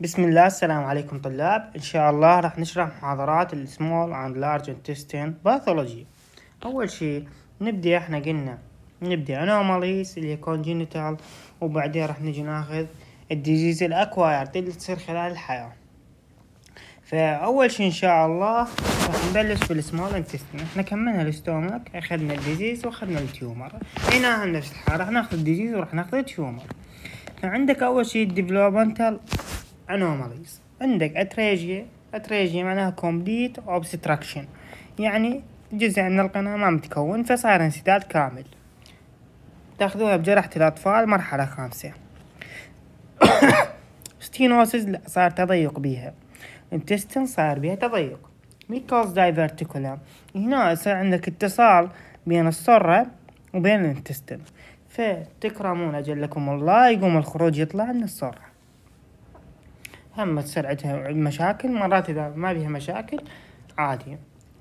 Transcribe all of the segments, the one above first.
بسم الله السلام عليكم طلاب ان شاء الله راح نشرح محاضرات السمول اند لارج intestine باثولوجي اول شيء نبدا احنا قلنا نبدا انوماليز اللي هي كونجينيتال وبعدين راح نجي ناخذ الديزيز الاكوايرد اللي تصير خلال الحياه فاول شيء ان شاء الله راح نبلش بالسمول انتستين احنا كملنا الاستومك اخذنا الديزيز واخذنا التيومر هنا نفس الحاله راح ناخذ الديزيز وراح ناخذ التيومر فعندك اول شيء الديفلوبمنتال anomalies عندك اتريجيا اتريجيا معناها complete obstruction يعني جزء من القناة ما متكون فصار انسداد كامل تاخذوها بجرحة الأطفال مرحلة خامسة ستينوسز لا صار تضيق بيها انتستن صار بيها تضيق ميكوز دايفرتيكولا هنا صار عندك اتصال بين السرة وبين الانتستن فتكرمون أجلكم الله يقوم الخروج يطلع من السرة اما سرعتها مشاكل مرات اذا ما بيها مشاكل عادي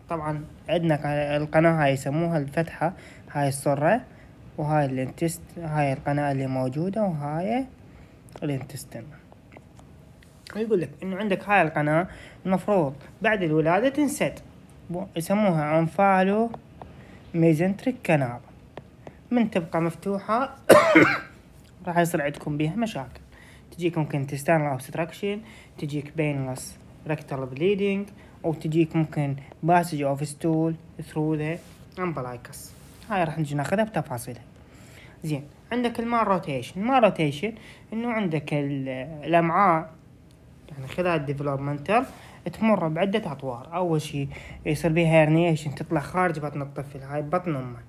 طبعا عندنا القناة هاي يسموها الفتحة هاي السرة وهاي الانتست هاي القناة اللي موجودة وهاي الانتستن يقول لك انه عندك هاي القناة المفروض بعد الولادة تنسد يسموها انفالو ميزنتريك كنار من تبقى مفتوحة راح يصير عندكم بيها مشاكل تجيك ممكن تستانل اوبستراكشن تجيك بينلس ركتال بليدنج او تجيك ممكن باسج اوف ستول ثرو ذا امبلايكس هاي راح نجي ناخذها بتفاصيلها زين عندك المان روتيشن المال روتيشن انه عندك الامعاء يعني خلال الديفلوبمنتال تمر بعدة أطوار أول شيء يصير بيها هرنيشن تطلع خارج بطن الطفل هاي بطن أمه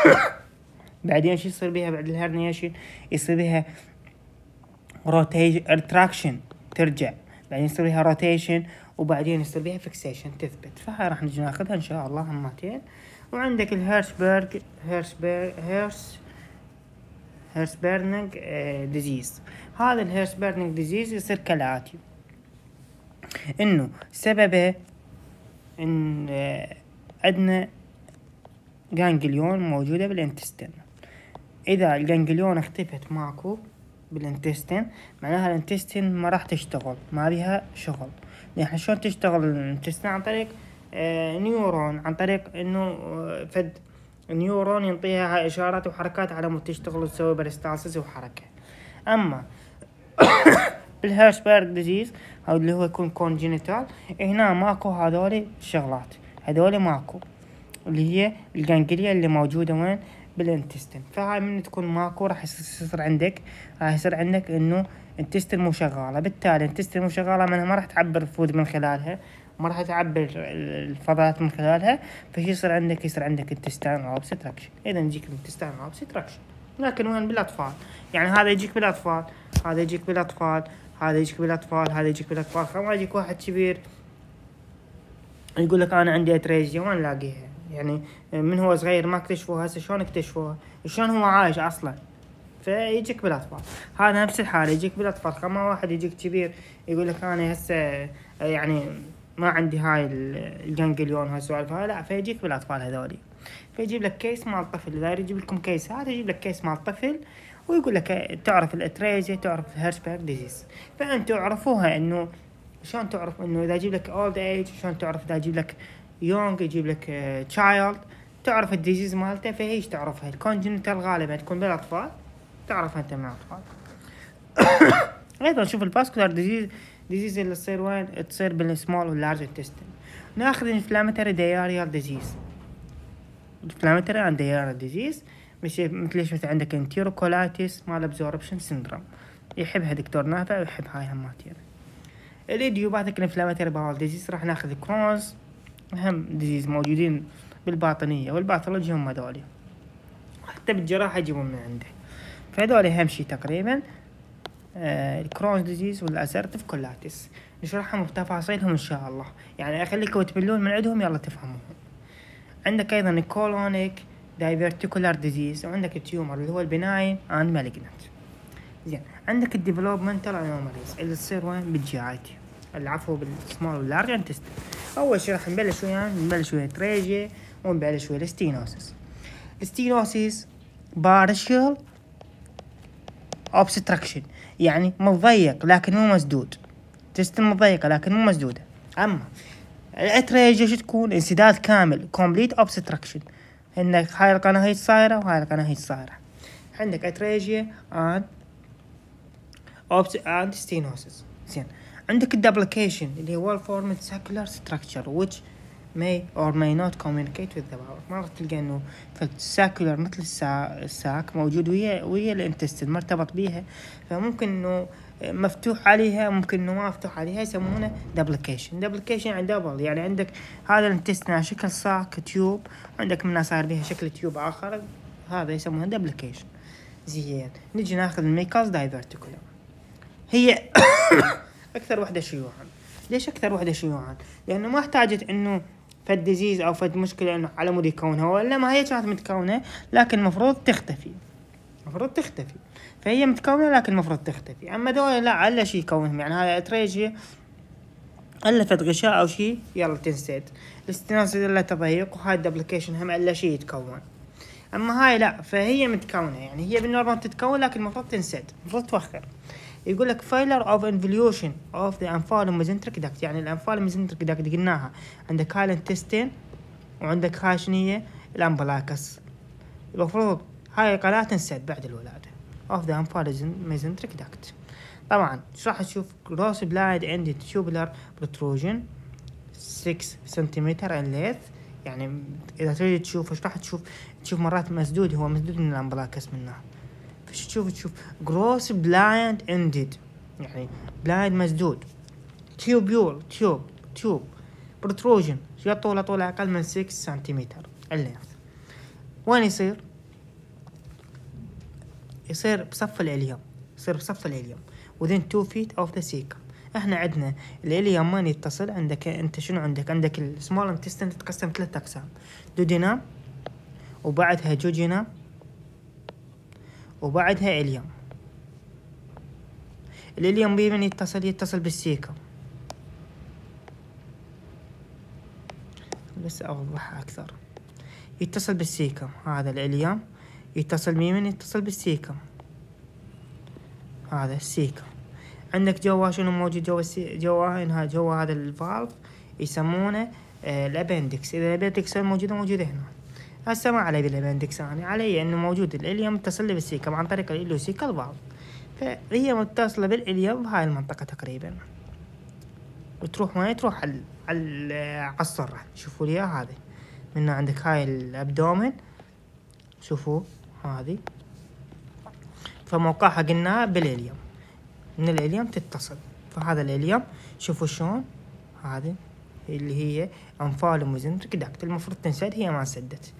بعدين شو يصير بيها بعد الهرنيشن يصير بيها روتيشن ريتراكشن ترجع بعدين يصير لها روتيشن وبعدين يصير لها فيكسيشن تثبت فهاي راح نجي ناخذها ان شاء الله همتين وعندك الهيرشبرج هيرس هيرس هيرشبرنج ديزيز هذا الهيرشبرنج ديزيز يصير كالاتي انه سببه ان آه، عندنا جانجليون موجودة بالانتستين إذا الجانجليون اختفت ماكو بالانتستين معناها الانتستين ما راح تشتغل ما بها شغل نحن يعني شلون تشتغل الانتستين عن طريق آه، نيورون عن طريق انه آه، فد نيورون ينطيها اشارات وحركات على مود تشتغل وتسوي بريستاسيس وحركه اما بالهيرشبيرغ ديزيز او اللي هو يكون كونجينيتال هنا ماكو هذول الشغلات هذول ماكو اللي هي الجانجليا اللي موجوده وين بالانتستين فهاي من تكون ماكو راح يصير عندك راح يصير عندك انه انتستين مو شغاله بالتالي انتستين مو شغاله منها ما راح تعبر الفود من خلالها ما راح تعبر الفضلات من خلالها فشي يصير عندك يصير عندك انتستين اوبستراكشن اذا يجيك انتستين اوبستراكشن لكن وين بالاطفال يعني هذا يجيك بالاطفال هذا يجيك بالاطفال هذا يجيك بالاطفال هذا يجيك بالاطفال ما يجيك واحد كبير يقول لك انا عندي اتريزيا وين الاقيها يعني آه، من هو صغير ما اكتشفوها هسه شلون اكتشفوها شلون هو عايش اصلا فيجيك بالاطفال هذا نفس الحاله يجيك بالاطفال كما واحد يجيك كبير يقول لك انا هسه آه، يعني ما عندي هاي الجنجليون هالسوالف هاي لا فيجيك بالاطفال هذولي فيجيب لك كيس مال طفل اذا يجيب لكم كيس هذا يجيب لك كيس مال طفل ويقول لك آه، تعرف الاتريزيا تعرف الهرشبرغ ديزيز فانتوا اعرفوها انه شلون تعرف انه اذا اجيب لك اولد ايج شلون تعرف اذا اجيب لك يونغ يجيب لك تشايلد آه، تعرف الديزيز مالته فهيش تعرفها الكونجنتال غالبا تكون بالاطفال تعرفها انت مع الاطفال ايضا شوف الباسكولار ديزيز ديزيز اللي تصير وين تصير بالسمول واللارج انتستين ناخذ انفلامتري دياريال ديزيز انفلامتري اند دياريال ديزيز مش مثل ليش مثل عندك انتيروكولايتس مال ابزوربشن سندروم يحبها دكتور نافع ويحب هاي هماتير الإيديوباثيك انفلامتري باول ديزيز راح ناخذ كرونز أهم ديزيز موجودين بالباطنية والباثولوجي هم هذولي حتى بالجراحة يجيبون من عنده فهذولي أهم شي تقريبا آه، الكرونز ديزيز والأسرتف كولاتس نشرحهم بتفاصيلهم إن شاء الله يعني أخليكم تبلون من عندهم يلا تفهموهم عندك أيضا الكولونيك دايفرتيكولار ديزيز وعندك التيومر اللي هو البناين اند مالجنت زين عندك الديفلوبمنتال انوماليز اللي تصير وين بالجي اي تي العفو بالسمول واللارج انتستين اول شي راح نبلش وياه يعني نبلش ويا تريجي ونبلش ويا الستينوسيس الستينوسيس بارشل اوبستراكشن يعني متضيق لكن مو مسدود تستم مضيقة لكن مو مسدودة اما الاتريجي شو تكون انسداد كامل كومبليت اوبستراكشن عندك هاي القناة هي صايرة وهاي القناة هي صايرة عندك اتريجيا اند اوبس اند ستينوسيس زين عندك الدبليكيشن اللي هو الفورمت ساكولار ستراكشر which may or may not communicate with the bowel مرة تلقى انه الساكولار مثل الساك, موجود ويا ويا الانتستين مرتبط بيها فممكن انه مفتوح عليها ممكن انه ما مفتوح عليها يسمونه دبليكيشن دبليكيشن يعني دبل يعني عندك هذا الانتستين على شكل ساك تيوب عندك منها صار بيها شكل تيوب اخر هذا يسمونه دبليكيشن زين نجي ناخذ الميكاز دايفرتيكولا هي اكثر وحده شيوعا ليش اكثر وحده شيوعا لانه ما احتاجت انه فد ديزيز او فد مشكله انه على مود يكونها ولا ما هي كانت متكونه لكن المفروض تختفي المفروض تختفي فهي متكونه لكن المفروض تختفي اما دول لا على شيء يكونهم يعني هاي اتريجيا الفت غشاء او شيء يلا تنسد الاستناس الا تضيق وهاي الدبليكيشن هم الا شيء يتكون اما هاي لا فهي متكونه يعني هي بالنورمال تتكون لكن المفروض تنسد المفروض توخر يقول لك فايلر اوف انفليوشن اوف ذا انفال ميزنتريك داكت يعني الانفال ميزنتريك داكت قلناها عندك هاي الانتستين وعندك هاي شنية الامبلاكس المفروض هاي القناة تنسد بعد الولادة اوف ذا انفال ميزنتريك داكت طبعا ايش راح تشوف كروس بلايد عندي تشوبلر بروتروجن 6 سنتيمتر الليث يعني اذا تريد تشوف ايش راح تشوف تشوف مرات مسدود هو مسدود من الامبلاكس منه تشوف تشوف جروس بلايند اندد يعني بلايند مسدود تيوب يور تيوب تيوب بروتروجن طوله طول اقل من 6 سنتيمتر اللينث وين يصير يصير بصف الاليوم يصير بصف الاليوم within 2 feet of the cecum احنا عندنا الاليوم ما يتصل عندك انت شنو عندك عندك السمول انتستنت تتقسم ثلاث اقسام دودينام وبعدها جوجينام وبعدها اليوم الاليوم بمن يتصل يتصل بالسيكا بس اوضحها اكثر يتصل بالسيكم هذا الاليوم يتصل بمن يتصل بالسيكم هذا السيكم عندك جوا شنو موجود جوا السي... جوا انها جوا هذا الفالف يسمونه آه، الابندكس اذا الابندكس موجوده موجوده هنا هسه ما علي بالابندكس انا يعني علي انه موجود الاليوم متصل بالسيكم عن طريق الالوسيكا البعض فهي متصلة بالاليوم بهاي المنطقة تقريبا وتروح وين تروح على على الصرة شوفوا لي هذه من عندك هاي الابدومن شوفوا هذه فموقعها قلنا بالاليوم من الاليوم تتصل فهذا الاليوم شوفوا شلون هذه اللي هي انفال وميزنتريك داكت المفروض تنسد هي ما سدت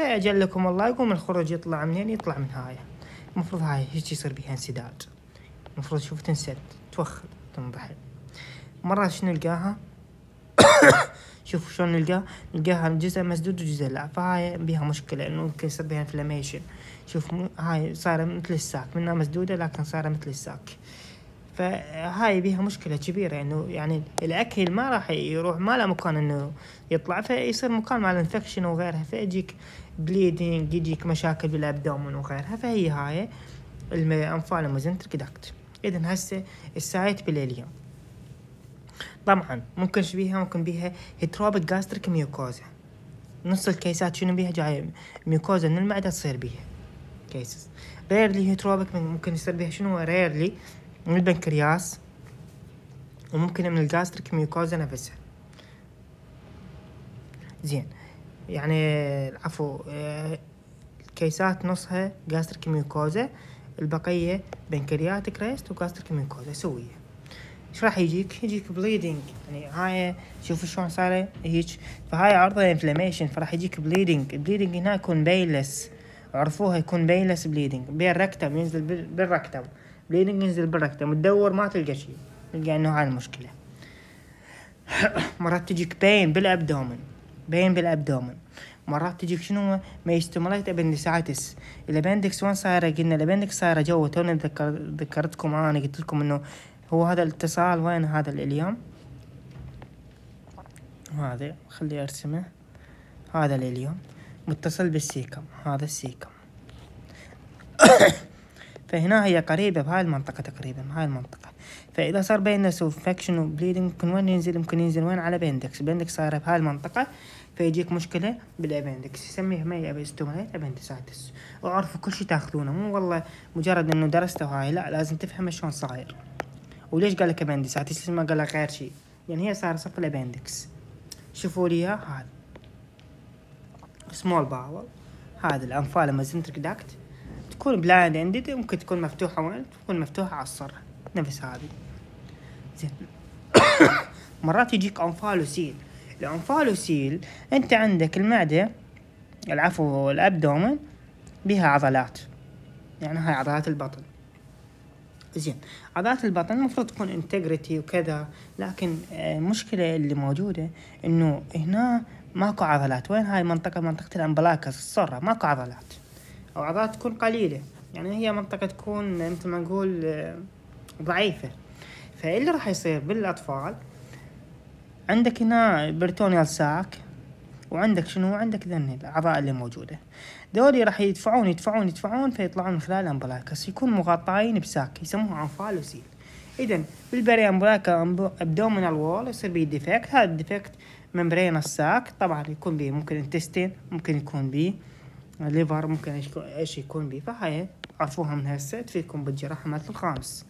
فأجلكم الله يقوم الخروج يطلع منين يطلع من هاي المفروض هاي هيك يصير بيها انسداد المفروض شوف تنسد توخر تنضحل مرة شنو نلقاها شوف شلون نلقاها نلقاها جزء مسدود وجزء لا فهاي بيها مشكلة انه ممكن يصير بيها انفلاميشن شوف هاي صايرة مثل الساك منها مسدودة لكن صايرة مثل الساك فهاي بيها مشكلة كبيرة انه يعني الاكل ما راح يروح ما له مكان انه يطلع فيصير مكان مع الانفكشن وغيرها فيجيك بليدنج يجيك مشاكل بالابدومن وغيرها فهي هاي الانفال مزنتريك داكت اذا هسه السايت بالاليوم طبعا ممكن شبيها ممكن بيها هيتروبيك جاستريك ميوكوزا نص الكيسات شنو بيها جاي ميوكوزا من المعدة تصير بيها كيسز ريرلي هيتروبيك ممكن يصير بيها شنو ريرلي من البنكرياس وممكن من الجاستريك ميوكوزا نفسها زين يعني العفو الكيسات نصها جاستريك ميوكوزا البقية بنكرياتيك ريست وجاستريك ميوكوزا سوية ايش راح يجيك يجيك بليدنج يعني هاي شوفوا شلون صايره هيك فهاي عرضه انفلاميشن فراح يجيك بليدنج البليدنج هنا يكون بيلس عرفوها يكون بيلس بليدنج بالركتم ينزل بالركتم بليدنج ينزل بالركتم تدور ما تلقى شيء تلقى انه هاي المشكله مرات تجيك بين بالابدومن باين بالابدومن مرات تجيك شنو ميستموليت ابندسايتس الابندكس وين صايره قلنا الابندكس صايره جوا توني ذكر ذكرتكم انا قلت لكم انه هو هذا الاتصال وين هذا الاليوم هذا خلي ارسمه هذا الاليوم متصل بالسيكم هذا السيكم فهنا هي قريبة بهاي المنطقة تقريبا هاي المنطقة فإذا صار بيننا سوفكشن وبليدنج ممكن وين ينزل ممكن ينزل وين على بيندكس بيندكس صار بهاي المنطقة فيجيك مشكلة بالابندكس يسميه هنا ابستومينيت ابندسايتس وعرفوا كل شي تاخذونه مو والله مجرد انه درسته هاي لا لازم تفهم شلون صاير وليش قال لك ابندسايتس ليش ما قال لك غير شي يعني هي صار صف الابندكس شوفوا لي هذا سمول باول هذا الانفال مازنتريك داكت تكون بلاند اندد ممكن تكون مفتوحة وين تكون مفتوحة على الصرة نفس هذه زين مرات يجيك انفال وسيل الأنفالوسيل أنت عندك المعدة العفو الأبدومن بها عضلات يعني هاي عضلات البطن زين عضلات البطن المفروض تكون انتجريتي وكذا لكن آه، المشكله اللي موجوده انه هنا ماكو عضلات وين هاي المنطقه منطقه الامبلاكس الصره ماكو عضلات او عضلات تكون قليله يعني هي منطقه تكون مثل ما نقول آه، ضعيفه فاللي راح يصير بالاطفال عندك هنا بريتونيال ساك وعندك شنو عندك ذن الاعضاء اللي موجوده دوري راح يدفعون يدفعون يدفعون فيطلعون من خلال امبلاكس يكون مغطاين بساك يسموه انفال وسيل اذا بالبري امبلاكا ابدومينال وول يصير بيه ديفكت هذا الديفكت ممبرين الساك طبعا يكون بيه ممكن انتستين ممكن يكون بيه ليفر ممكن ايش يكون بيه فهاي عرفوها من هسه تفيدكم بالجراحه مالت الخامس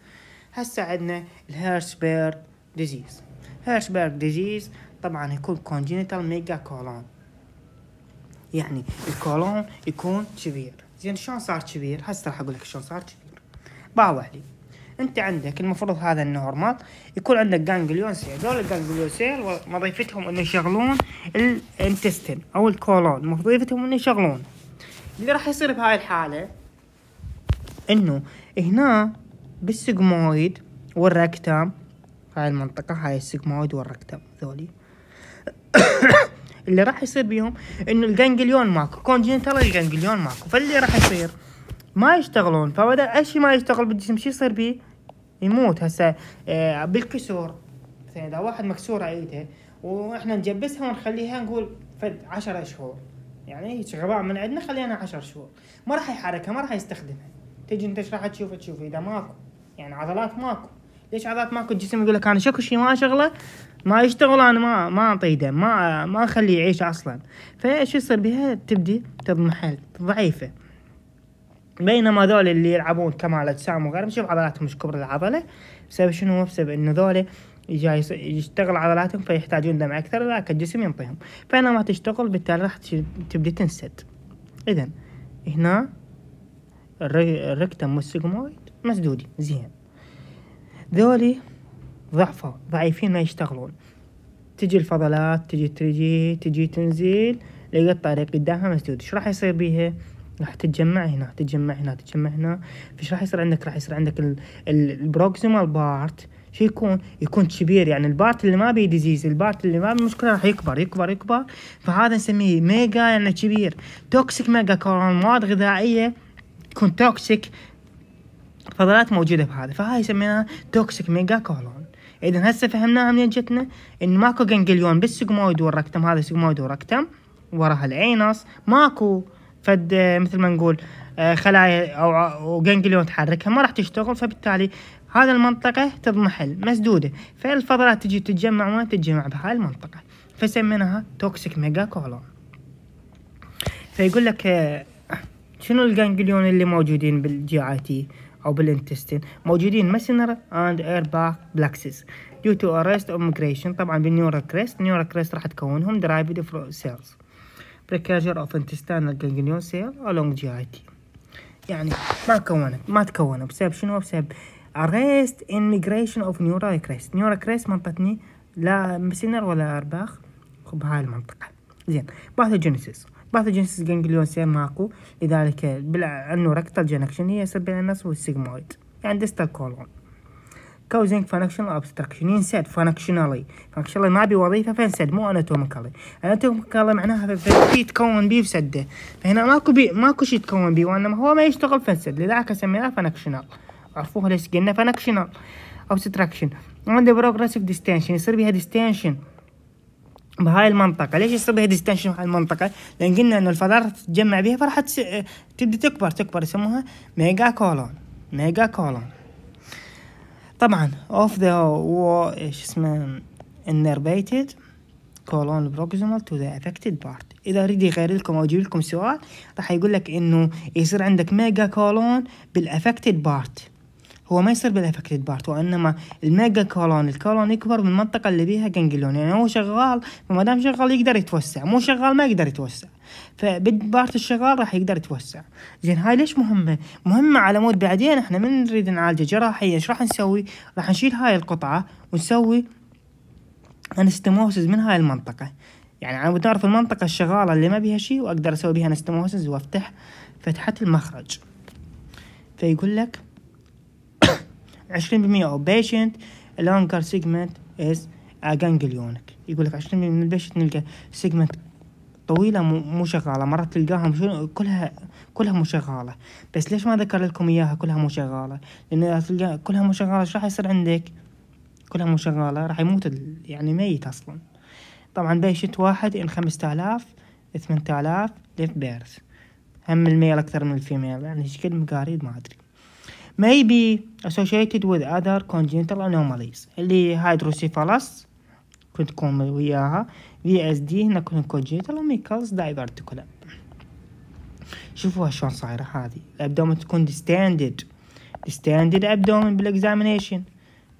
هسه عندنا الهيرسبيرد ديزيز هيرشبرغ ديزيز طبعا يكون كونجينيتال ميجا كولون يعني الكولون يكون كبير زين شلون صار كبير هسه راح اقول لك شلون صار كبير باو علي انت عندك المفروض هذا النورمال يكون عندك جانجليون سيل دول الجانجليون سيل وظيفتهم انه يشغلون الانتستين او الكولون وظيفتهم انه يشغلون اللي راح يصير بهاي الحاله انه هنا بالسجمويد والركتام هاي المنطقة هاي السيجمويد والركتم ذولي اللي راح يصير بيهم انه الجنجليون ماكو كونجنتال الجنجليون ماكو فاللي راح يصير ما يشتغلون فبدا اي شيء ما يشتغل بالجسم شو يصير بيه يموت هسه آه بالكسور مثلا اذا واحد مكسور ايده واحنا نجبسها ونخليها نقول فد 10 شهور يعني هيك غباء من عندنا خلينا 10 شهور ما راح يحركها ما راح يستخدمها تجي انت ايش راح تشوف تشوف اذا ماكو يعني عضلات ماكو ليش عضلات ماكو جسم يقول لك انا شكو شيء ما شغله ما يشتغل انا ما ما اعطيه دم ما ما اخليه يعيش اصلا فايش يصير بها تبدي تضمحل ضعيفه بينما ذول اللي يلعبون كمال اجسام وغيرهم شوف عضلاتهم مش كبر العضله بسبب شنو بسبب انه ذول جاي يشتغل عضلاتهم فيحتاجون دم اكثر ذاك الجسم ينطيهم فانا ما تشتغل بالتالي راح تبدي تنسد اذا هنا الركتم والسيجمويد مسدودي زين ذولي ضعفة ضعيفين ما يشتغلون تجي الفضلات تجي تجي تجي تنزل لقى الطريق قدامها مسدود ايش راح يصير بيها راح تتجمع هنا تتجمع هنا تتجمع هنا فايش راح يصير عندك راح يصير عندك البروكسيمال بارت شو يكون يكون كبير يعني البارت اللي ما بيه ديزيز البارت اللي ما بيه مشكله راح يكبر يكبر يكبر فهذا نسميه ميجا يعني كبير توكسيك ميجا كورون مواد غذائيه تكون توكسيك فضلات موجوده بهذا فهاي سميناها توكسيك ميجا كولون اذا هسه فهمناها منين جتنا ان ماكو جنجليون بالسجمويد والركتم هذا سجمويد والركتم وراها العينص ماكو فد آه، مثل ما نقول آه، خلايا او جنجليون تحركها ما راح تشتغل فبالتالي هذا المنطقة تضمحل مسدودة فالفضلات تجي تتجمع وين تتجمع بهاي المنطقة فسميناها توكسيك ميجا كولون فيقول لك آه، شنو الجانجليون اللي موجودين بالجي اي تي أو بالانتستين موجودين مسنر اند اير باك بلاكسز due to arrest or migration طبعا بالنيورال كريست نيورال كريست راح تكونهم derived from سيلز precursor of intestinal ganglion cell along GIT يعني ما تكونت ما تكونت بسبب شنو بسبب arrest in migration of neural crest neural crest منطقتني لا مسنر ولا ارباخ بهاي المنطقة زين باثوجينيسيس باثوجينيسيس جانجليون سير ماكو لذلك بلع انه ركتال جنكشن هي سبب النص والسيجمويد يعني ديستال كولون كوزينج فانكشن ابستراكشن ينسد فانكشنالي فانكشنالي ما بي وظيفة فينسد مو اناتوميكالي اناتوميكالي معناها في يتكون بيه فسده فهنا ماكو بي ماكو شيء يتكون بيه وانما هو ما يشتغل فنسد لذلك سميناه فانكشنال عرفوه ليش قلنا فانكشنال ابستراكشن عند progressive ديستنشن يصير بيها ديستنشن بهاي المنطقه ليش يصير بها ديستنشن مع المنطقه لان قلنا انه الفضلات تتجمع بها فراح تس... تبدا تكبر تكبر يسموها ميجا كولون ميجا كولون طبعا اوف ذا و ايش اسمه النربيتد كولون بروكسيمال تو ذا افكتد بارت اذا اريد يغير لكم او اجيب لكم سؤال راح يقول لك انه يصير عندك ميجا كولون بالافكتد بارت هو ما يصير بالافكتد بارت وانما الميجا كولون الكولون يكبر من المنطقه اللي بيها جنجلون يعني هو شغال فما دام شغال يقدر يتوسع مو شغال ما يقدر يتوسع فبالبارت الشغال راح يقدر يتوسع زين هاي ليش مهمه مهمه على مود بعدين احنا من نريد نعالجه جراحيا ايش راح نسوي راح نشيل هاي القطعه ونسوي انستموسز من هاي المنطقه يعني انا اعرف المنطقه الشغاله اللي ما بيها شيء واقدر اسوي بيها انستموسز وافتح فتحه المخرج فيقول لك عشرين بالمية أو patient longer segment is a ganglionic يقول لك عشرين بالمية من البيشنت نلقى segment طويلة مو شغالة مرات تلقاها كلها كلها مو شغالة بس ليش ما ذكر لكم إياها كلها مو شغالة لأن إذا تلقى كلها مو شغالة راح يصير عندك كلها مو شغالة راح يموت يعني ميت أصلا طبعا بيشنت واحد إن خمسة آلاف ثمانية آلاف ليف بيرث هم الميل أكثر من الفيميل يعني شكل مقاريد ما أدري may be associated with other congenital anomalies اللي هيدروسيفالاس كنت تكون وياها VSD هنا كنا congenital وميكالز diverticulum شوفوها شلون صايرة هذه الأبدومن تكون distended distended abdomen بالاكزامينيشن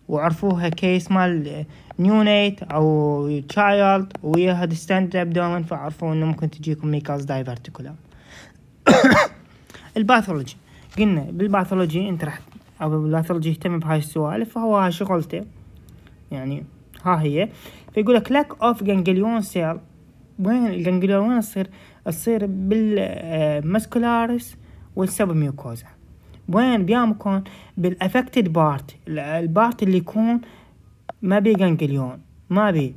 وعرفوها كيس مال نيونيت او تشايلد وياها ديستاند ابدومن فعرفوا انه ممكن تجيكم ميكالز دايفرتيكولا الباثولوجي قلنا بالباثولوجي انت راح او بالباثولوجي يهتم بهاي السوالف فهو هاي شغلته يعني ها هي فيقول لك لاك اوف جانجليون سيل وين الجانجليون وين تصير تصير بالماسكولاريس آه، والسب ميوكوزا وين بيامكن بالافكتد بارت البارت اللي يكون ما بي جانجليون ما بي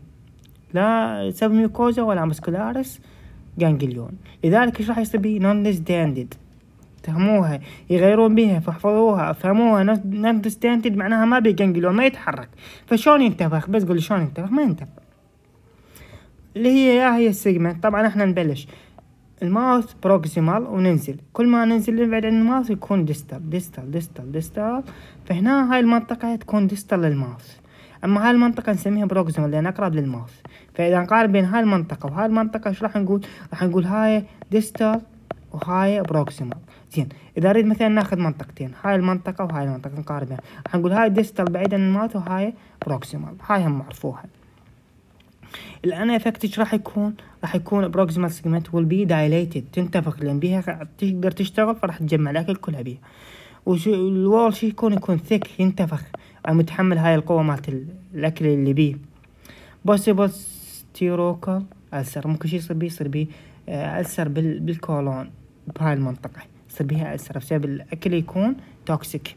لا سب ميوكوزا ولا ماسكولاريس جانجليون لذلك ايش راح يصير بيه نون ديزدندد تهموها يغيرون بيها فاحفظوها افهموها not معناها ما بيقنقل ما يتحرك فشلون ينتفخ بس قول شلون ينتفخ ما ينتفخ اللي هي يا هي السيجمنت طبعا احنا نبلش الماوس بروكسيمال وننزل كل ما ننزل نبعد عن الماوس يكون ديستال ديستال ديستال ديستال فهنا هاي المنطقة تكون ديستال للماوس اما هاي المنطقة نسميها بروكسيمال لان اقرب للماوس فاذا نقارن بين هاي المنطقة وهاي المنطقة ايش راح نقول راح نقول هاي ديستال وهاي بروكسيما زين اذا اريد مثلا ناخذ منطقتين هاي المنطقه وهاي المنطقه نقارنها حنقول هاي ديستال بعيدا عن المات وهاي بروكسيمال هاي هم معروفوها الان افكت ايش راح يكون راح يكون بروكسيمال سيجمنت ويل بي دايليتد تنتفخ لان بيها تقدر تشتغل فراح تجمع الاكل كلها بيها والوول شي يكون يكون ثيك ينتفخ متحمل هاي القوه مالت الاكل اللي بيه بوسيبل ستيروكال ألسر ممكن شي يصير بيه يصير بيه آه، ألسر بالكولون بهاي المنطقة يصير بها أسرة بسبب الأكل يكون توكسيك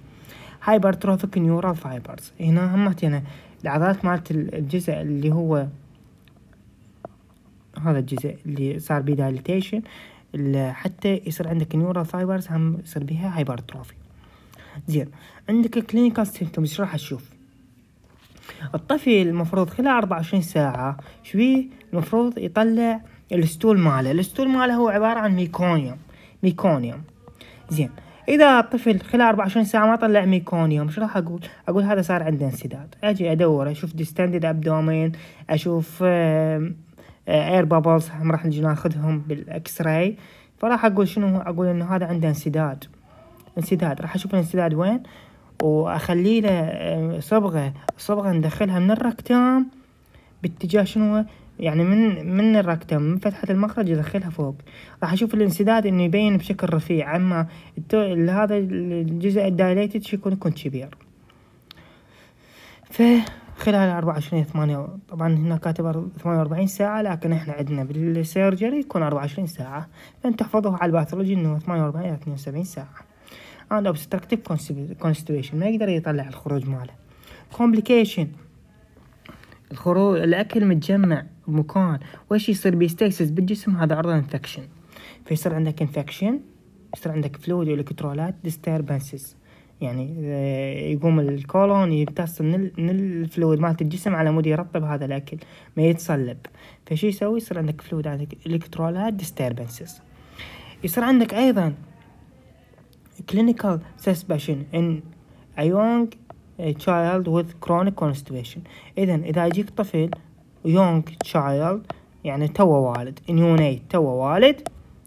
هايبرتروفيك نيورال فايبرز هنا هنا العضلات مالت الجزء اللي هو هذا الجزء اللي صار بيه دايليتيشن حتى يصير عندك نيورال فايبرز هم يصير بها هايبرتروفي زين عندك كلينيكال سيمتومز راح تشوف الطفل المفروض خلال أربعة وعشرين ساعة شوي المفروض يطلع الستول ماله الستول ماله هو عبارة عن ميكونيوم ميكونيوم زين اذا الطفل خلال 24 ساعه ما طلع ميكونيوم شو راح اقول اقول هذا صار عنده انسداد اجي ادور اشوف ديستندد ابدومين اشوف اير بابلز آه، هم راح نجي ناخذهم بالاكس راي فراح اقول شنو اقول انه هذا عنده انسداد انسداد راح اشوف الانسداد وين واخلي له صبغه صبغه ندخلها من الركتام باتجاه شنو يعني من من الركتم من فتحة المخرج يدخلها فوق راح اشوف الانسداد انه يبين بشكل رفيع اما هذا الجزء الدايليتد يكون يكون كبير فخلال أربعة وعشرين ثمانية طبعا هنا كاتب ثمانية وأربعين ساعة لكن احنا عندنا بالسيرجري يكون أربعة وعشرين ساعة فانت تحفظه على الباثولوجي انه ثمانية وأربعين إلى اثنين وسبعين ساعة أنا أوبستركتيف كونستويشن ما يقدر يطلع الخروج ماله كومبليكيشن الخروج الأكل متجمع مكان وايش يصير بيستيسس بالجسم هذا عرضه انفكشن فيصير عندك انفكشن يصير عندك فلويد والكترولات ديستربنسز يعني آه، يقوم الكولون يمتص من الفلويد مالت الجسم على مود يرطب هذا الاكل ما يتصلب فش يسوي يصير عندك فلويد عندك الكترولات ديستربنسز يصير عندك ايضا clinical suspicion in a young child with chronic constipation اذا اذا يجيك طفل يونغ تشايلد يعني توا والد نيوني نيت توا والد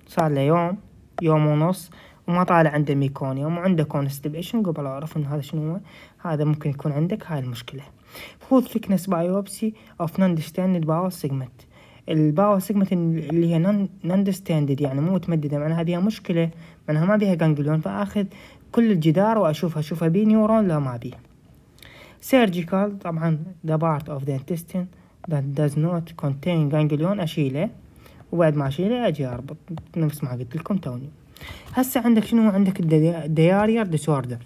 صار له يوم يوم ونص وما طالع عنده ميكونيوم وعنده كونستبيشن قبل اعرف ان هذا شنو هو هذا ممكن يكون عندك هاي المشكله فوت ثيكنس بايوبسي اوف نون ديستاندد باور سيجمنت الباور سيجمنت اللي هي نون ديستاندد يعني مو متمدده معناها بيها مشكله معناها ما بيها جانجليون فاخذ كل الجدار واشوفها اشوفها بي نيورون لا ما بيها سيرجيكال طبعا ذا بارت اوف ذا intestine that does not contain ganglion أشيله وبعد ما أشيله أجي أربط نفس ما قلت لكم توني هسه عندك شنو عندك الديارير ديسوردر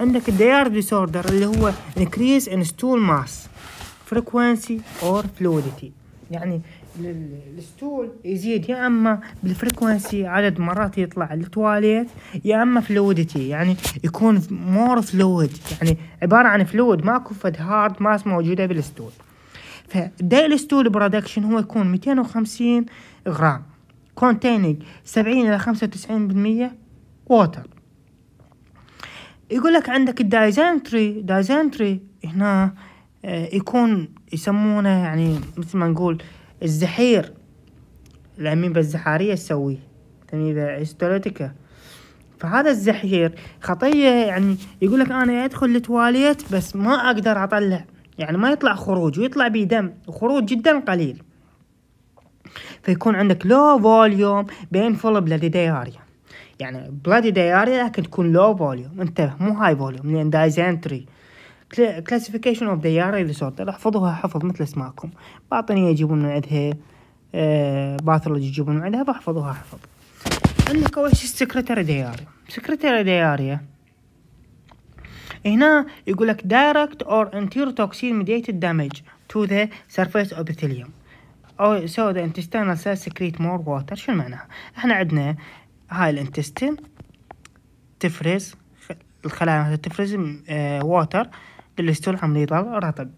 عندك الديار ديسوردر اللي هو increase in stool mass frequency or fluidity يعني الستول يزيد يا اما بالفريكونسي عدد مرات يطلع التواليت يا اما فلويدتي يعني يكون مور فلويد يعني عباره عن فلويد ماكو فد هارد ماس موجوده بالستول ستول برودكشن هو يكون 250 غرام كونتينج 70 الى 95% ووتر يقول لك عندك الدايزنتري دايزنتري هنا آه، يكون يسمونه يعني مثل ما نقول الزحير الأميبا الزحارية تسويه أميبا استوليتيكا فهذا الزحير خطية يعني يقول لك أنا أدخل التواليت بس ما أقدر أطلع يعني ما يطلع خروج ويطلع به دم وخروج جدا قليل فيكون عندك لو فوليوم بين فول بلادي دياريا يعني بلادي دياريا لكن تكون لو فوليوم انتبه مو هاي فوليوم لان دايزنتري كلاسيفيكيشن اوف دياري ديسوردر احفظوها حفظ مثل اسماكم باطنيه يجيبون من عندها آه، باثولوجي يجيبون من عندها فاحفظوها حفظ عندك اول شيء السكرتير دياريا سكرتير دياريا هنا يقول لك direct or enterotoxin mediated damage to the surface of epithelium أو oh, so the intestinal cells secrete more water شو معناها احنا عندنا هاي الانتستين تفرز الخلايا تفرز آه ووتر للستول عملية يطلع رطب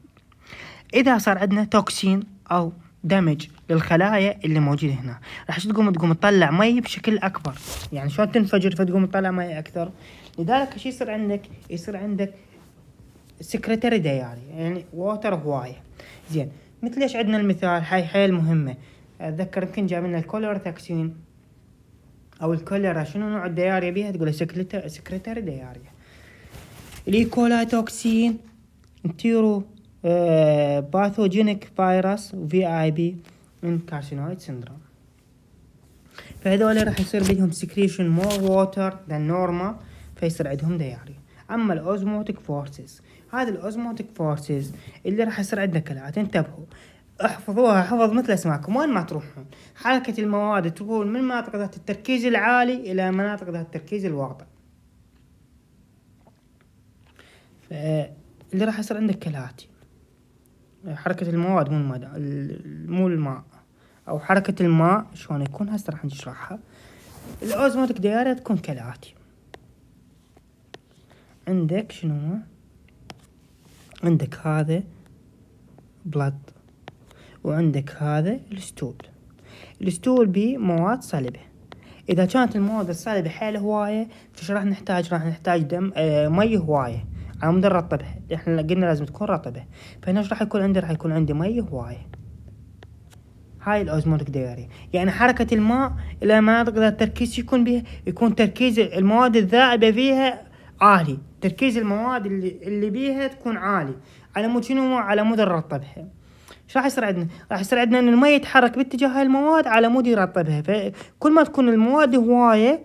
إذا صار عندنا توكسين أو دامج للخلايا اللي موجودة هنا راح تقوم تقوم تطلع مي بشكل أكبر يعني شلون تنفجر فتقوم تطلع مي أكثر لذلك ايش يصير عندك يصير عندك سكرتري دياري يعني ووتر هواية زين مثل ايش عندنا المثال هاي حيل مهمة اتذكر يمكن جاب لنا الكولر تاكسين او الكوليرا شنو نوع الدياريا بيها تقول سكرتري دياريا الايكولا توكسين انتيرو باثوجينيك فيروس في اي بي من كارسينويد سندروم فهذول راح يصير بينهم سكريشن مور ووتر ذان نورمال فيصير عندهم دياري اما الاوزموتيك فورسز هذه الاوزموتيك فورسز اللي راح يصير عندنا كلات انتبهوا احفظوها حفظ مثل اسماكم وين ما تروحون حركة المواد تكون من مناطق ذات التركيز العالي الى مناطق ذات التركيز الواطع اللي راح يصير عندك كالاتي حركة المواد مو المدى مو الماء او حركة الماء شلون يكون هسه راح نشرحها الاوزموتيك دياري تكون كالاتي عندك شنو عندك هذا بلاد وعندك هذا الستول الستول مواد صلبة إذا كانت المواد الصلبة حيل هواية فش راح نحتاج راح نحتاج دم آه مي هواية على مدار الطبخ احنا قلنا لازم تكون رطبة فهنا راح يكون عندي راح يكون عندي مي هواية هاي الأوزموتك دياري يعني حركة الماء إلى مناطق ذات تركيز يكون بها يكون تركيز المواد الذائبة فيها عالي تركيز المواد اللي اللي بيها تكون عالي على مود شنو على مود الرطبها ايش راح يصير عندنا؟ راح يصير عندنا ان المي يتحرك باتجاه هاي المواد على مود يرطبها فكل ما تكون المواد هوايه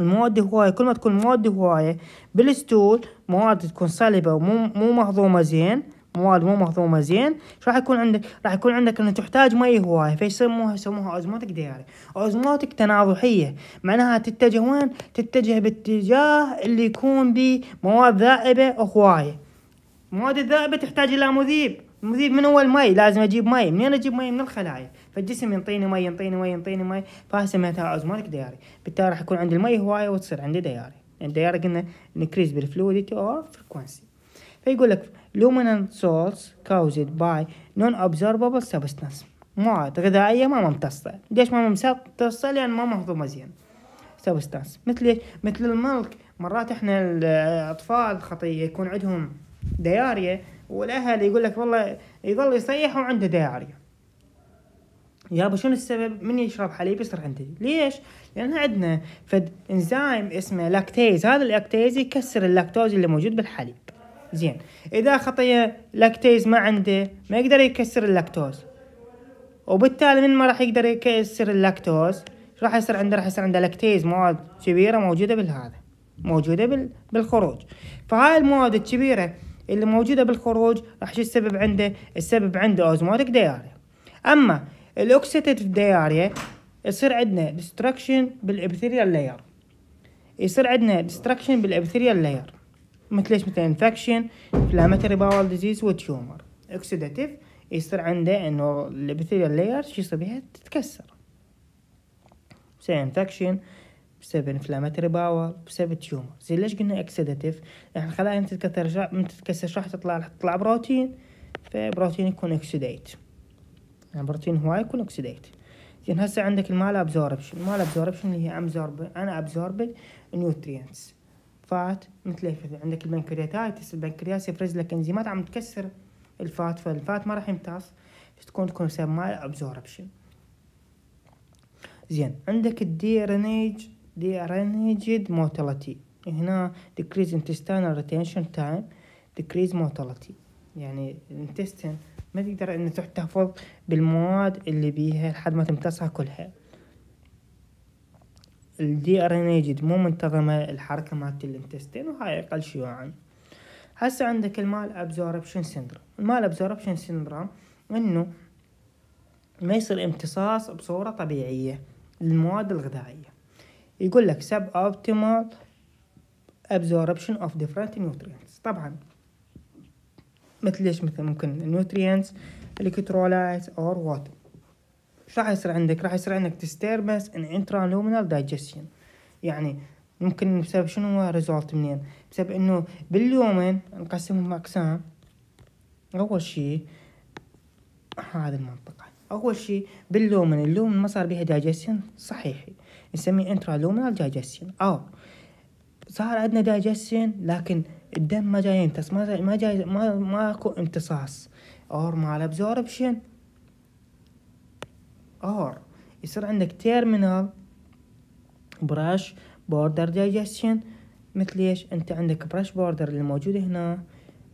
المواد هواية كل ما تكون المواد هواية بالستول مواد تكون صلبة ومو مو مهضومة زين مواد مو مهضومه زين ايش راح يكون عندك راح يكون عندك انه تحتاج مي هوايه فيسموها يسموها اوزموتك دياري اوزموتك تناضحيه معناها تتجه وين تتجه باتجاه اللي يكون به مواد ذائبه هوايه المواد الذائبه تحتاج الى مذيب المذيب من هو المي لازم اجيب مي منين اجيب مي من الخلايا فالجسم ينطيني مي ينطيني مي ينطيني مي فسميتها اوزموتك دياري بالتالي راح يكون عندي المي هوايه وتصير عندي دياري الدياري يعني قلنا انكريز بالفلويديتي اور فريكونسي فيقول لك luminant salts caused by non-observable substance مواد غذائية ما ممتصة ليش ما ممتصة لأن ما مهضومة زين substance مثل ايش مثل الملك مرات احنا الاطفال خطيه يكون عندهم دياريا والاهل يقول لك والله يظل يصيح وعنده دياريا يابا شنو السبب من يشرب حليب يصير عنده ليش لان عندنا فد انزيم اسمه لاكتيز هذا اللاكتيز يكسر اللاكتوز اللي موجود بالحليب زين اذا خطيه لاكتيز ما عنده ما يقدر يكسر اللاكتوز وبالتالي من ما راح يقدر يكسر اللاكتوز راح يصير عنده راح يصير عنده لاكتيز مواد كبيره موجوده بالهذا موجوده بالخروج فهاي المواد الكبيره اللي موجوده بالخروج راح شو السبب عنده السبب عنده اوزموتيك دياريا اما الاوكسيتيف دياريا يصير عندنا ديستركشن بالابثيريال لاير يصير عندنا ديستركشن بالابثيريال لاير مثل ايش مثل انفكشن انفلامتري باول ديزيز وتيومر اكسيداتيف يصير عنده انه الابيثيريال لاير شو يصير بها تتكسر بسبب انفكشن بسبب انفلامتري باول بسبب تيومر زين ليش قلنا اكسيداتيف يعني الخلايا من تتكسر شرح من تتكسر راح تطلع راح تطلع بروتين فبروتين يكون اكسيديت يعني بروتين هواي يكون اكسيديت زين هسه عندك المال ابزوربشن المال ابزوربشن اللي هي ابزورب انا ابزورب نيوترينتس فات نتلفت عندك البنكرياتايتس البنكرياس يفرز لك انزيمات عم تكسر الفات فالفات ما راح يمتص تكون تكون سبب ما ابزوربشن زين عندك الدي ايج دي ايجد موتاليتي هنا ديكريز intestinal ريتينشن تايم ديكريز موتاليتي يعني الانتستين ما تقدر انه تحتفظ بالمواد اللي بيها لحد ما تمتصها كلها الدي ار ان اي جد مو منتظمة الحركة مالت الانتستين وهاي اقل شيوعا هسه عندك المال ابزوربشن سندروم المال ابزوربشن سندروم انه ما يصير امتصاص بصورة طبيعية للمواد الغذائية يقول لك سب اوبتيمال ابزوربشن اوف ديفرنت نيوترينتس طبعا مثل ليش مثل ممكن النوترينتس الكترولايت اور واتر شو راح يصير عندك راح يصير عندك disturbance ان intraluminal digestion يعني ممكن بسبب شنو هو ريزولت منين بسبب انه باليومين نقسمهم اقسام اول شيء هذه المنطقة اول شيء باللومن اللومن ما صار بها دايجستين صحيح نسميه انترالومينال دايجستين او صار عندنا دايجستين لكن الدم ما جاي يمتص ما جاي ما ما ماكو امتصاص اور مال ابزوربشن ار يصير عندك تيرمينال براش بوردر دايجستشن مثل ايش انت عندك براش بوردر اللي موجوده هنا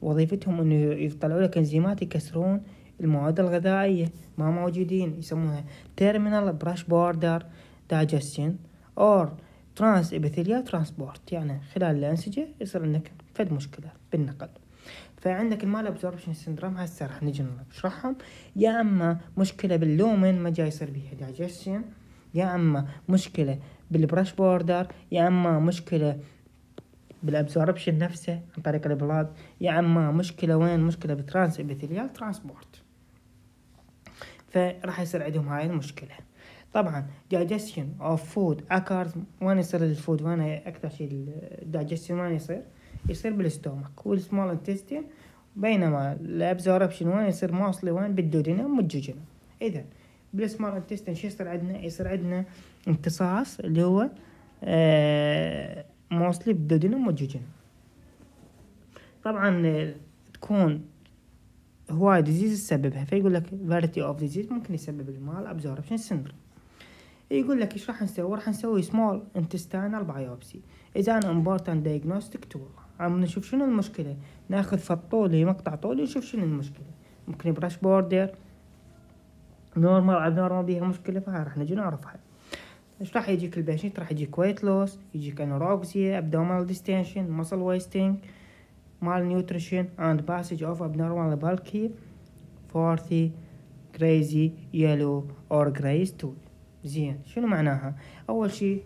وظيفتهم انه يطلعوا لك انزيمات يكسرون المواد الغذائيه ما موجودين يسموها تيرمينال براش بوردر دايجستشن اور ترانس ابيثيليا ترانسبورت يعني خلال الانسجه يصير عندك فد مشكله بالنقل فعندك المال ابزوربشن سندروم هسه راح نجي نشرحهم يا اما مشكله باللومن ما جاي يصير بيها دايجستشن يا اما مشكله بالبرش بوردر يا اما مشكله بالابزوربشن نفسه عن طريق البلاد يا اما مشكله وين مشكله بالترانس ابيثيليال ترانسبورت فراح يصير عندهم هاي المشكله طبعا digestion of food occurs وين يصير الفود وين اكثر شيء digestion وين يصير يصير بالستومك والسمول انتستين بينما الابزوربشن وين يصير موصلي وين بالدودينم والجوجينم اذا بالسمول انتستين شو يصير عندنا يصير عندنا امتصاص اللي هو آه، موصلي بالدودينم والجوجينم طبعا آه، تكون هواي ديزيز تسببها فيقول لك فاريتي اوف ديزيز ممكن يسبب المال ابزوربشن سندروم يقول لك ايش راح نسوي راح نسوي سمول انتستينال بايوبسي اذا ان امبورتنت دايجنوستيك تول عم نشوف شنو المشكلة ناخذ فطولي طولي مقطع طولي ونشوف شنو المشكلة ممكن برش بوردر نورمال على نورمال بيها مشكلة فهاي راح نجي نعرفها ايش راح يجيك البيشنت راح يجيك ويت لوس يجيك انوروكسيا ابدومينال ديستنشن مسل ويستنج مال نيوتريشن اند باسج اوف ابنورمال بالكي فورثي كريزي يلو اور جراي تول زين شنو معناها اول شيء